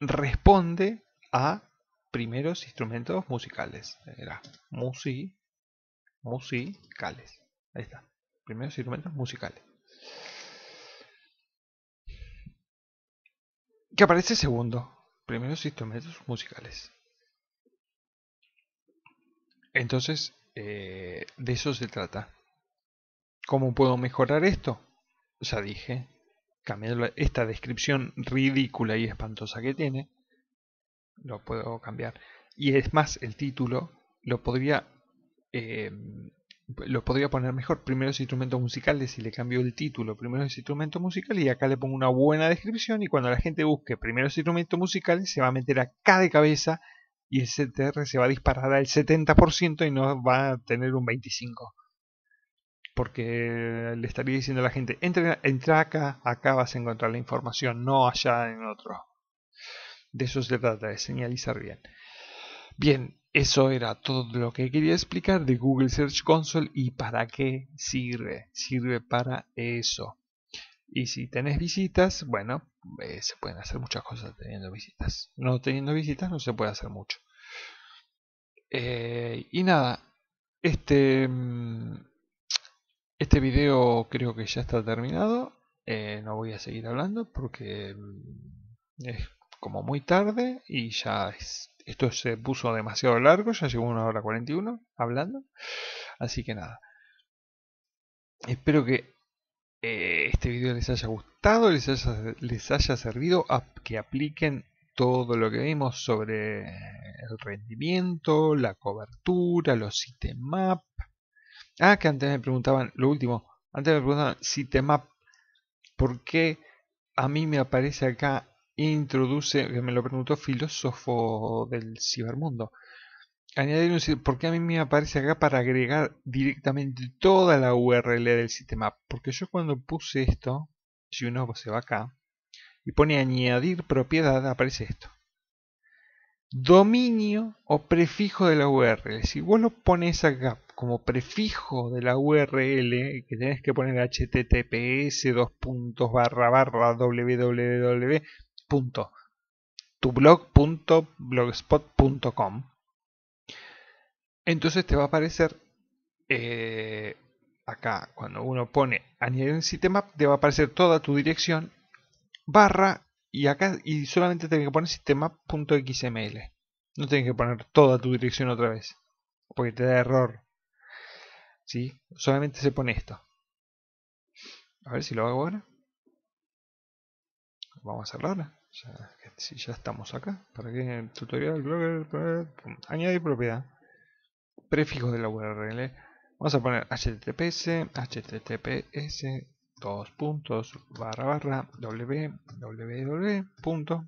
responde a primeros instrumentos musicales. Era musi, musicales. Ahí está. Primeros instrumentos musicales. Que aparece segundo. Primeros instrumentos musicales. Entonces, eh, de eso se trata. ¿Cómo puedo mejorar esto? Ya dije, cambiando esta descripción ridícula y espantosa que tiene, lo puedo cambiar. Y es más, el título lo podría, eh, lo podría poner mejor. primeros instrumentos musicales, musical, si le cambio el título, primero instrumentos instrumento musical y acá le pongo una buena descripción y cuando la gente busque primeros instrumentos musicales, se va a meter acá de cabeza y el CTR se va a disparar al 70% y no va a tener un 25% porque le estaría diciendo a la gente, entra, entra acá, acá vas a encontrar la información, no allá en otro. De eso se trata, de señalizar bien. Bien, eso era todo lo que quería explicar de Google Search Console y para qué sirve. Sirve para eso. Y si tenés visitas, bueno, eh, se pueden hacer muchas cosas teniendo visitas. No teniendo visitas no se puede hacer mucho. Eh, y nada, este... Mm, este video creo que ya está terminado. Eh, no voy a seguir hablando porque mm, es como muy tarde y ya esto se puso demasiado largo. Ya llegó una hora 41 hablando. Así que nada. Espero que eh, este video les haya gustado, les haya, les haya servido a que apliquen todo lo que vimos sobre el rendimiento, la cobertura, los item map, Ah, que antes me preguntaban, lo último, antes me preguntaban sitemap, ¿por qué a mí me aparece acá introduce, que me lo preguntó filósofo del cibermundo? Añadir un, ¿por qué a mí me aparece acá para agregar directamente toda la URL del sistema? Porque yo cuando puse esto, si uno se va acá, y pone añadir propiedad, aparece esto. Dominio o prefijo de la URL. Si vos lo pones acá como prefijo de la URL que tienes que poner https dos barra barra entonces te va a aparecer eh, acá cuando uno pone añadir en sitemap te va a aparecer toda tu dirección barra y acá y solamente tenés que poner sitemap.xml no tienes que poner toda tu dirección otra vez porque te da error ¿sí? Solamente se pone esto. A ver si lo hago ahora. Vamos a cerrarla. Ya, si ya estamos acá. ¿Para que El tutorial, blogger, añadir propiedad. Prefijos de la URL. Vamos a poner https, https, dos puntos, barra barra, www, punto.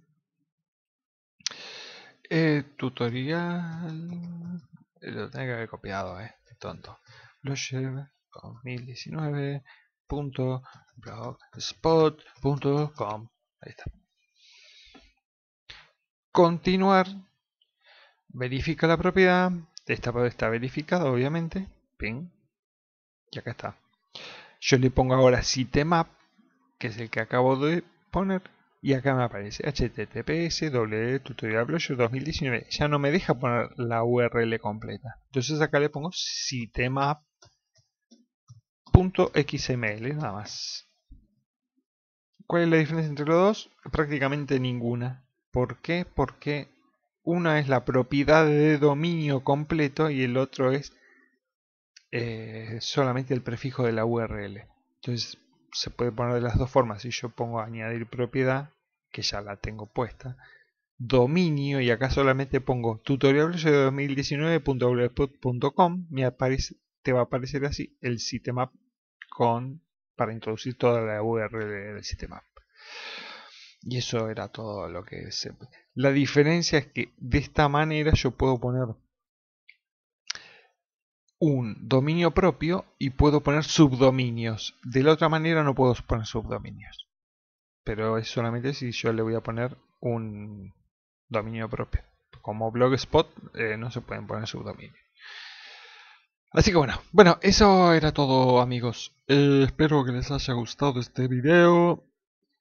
Eh, tutorial lo tenía que haber copiado, eh, tonto blogspot.com 2019.blogspot.com. Ahí está. Continuar. Verifica la propiedad. Esta puede está verificada, obviamente. bien Y acá está. Yo le pongo ahora sitemap, que es el que acabo de poner. Y acá me aparece https e, tutorial 2019. Ya no me deja poner la URL completa. Entonces acá le pongo sitemap .xml, nada más. ¿Cuál es la diferencia entre los dos? Prácticamente ninguna. ¿Por qué? Porque una es la propiedad de dominio completo y el otro es eh, solamente el prefijo de la URL. Entonces se puede poner de las dos formas. Si yo pongo añadir propiedad, que ya la tengo puesta, dominio, y acá solamente pongo tutorial de 2019.blogspot.com, me aparece, te va a aparecer así el sistema con para introducir toda la URL del sistema. Y eso era todo lo que se... La diferencia es que de esta manera yo puedo poner un dominio propio y puedo poner subdominios. De la otra manera no puedo poner subdominios. Pero es solamente si yo le voy a poner un dominio propio. Como Blogspot eh, no se pueden poner subdominios. Así que bueno, bueno, eso era todo amigos. Eh, espero que les haya gustado este video.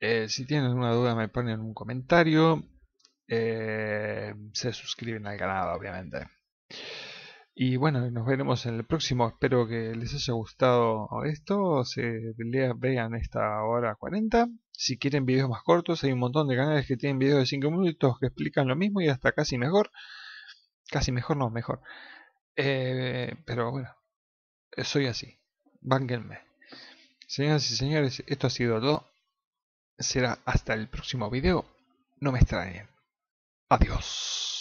Eh, si tienen alguna duda me ponen un comentario. Eh, se suscriben al canal, obviamente. Y bueno, nos veremos en el próximo. Espero que les haya gustado esto. Se vean esta hora 40. Si quieren videos más cortos, hay un montón de canales que tienen videos de 5 minutos que explican lo mismo y hasta casi mejor. Casi mejor, no, mejor. Eh, pero bueno, soy así. Bánquenme. Señoras y señores, esto ha sido todo. Será hasta el próximo video. No me extrañen. Adiós.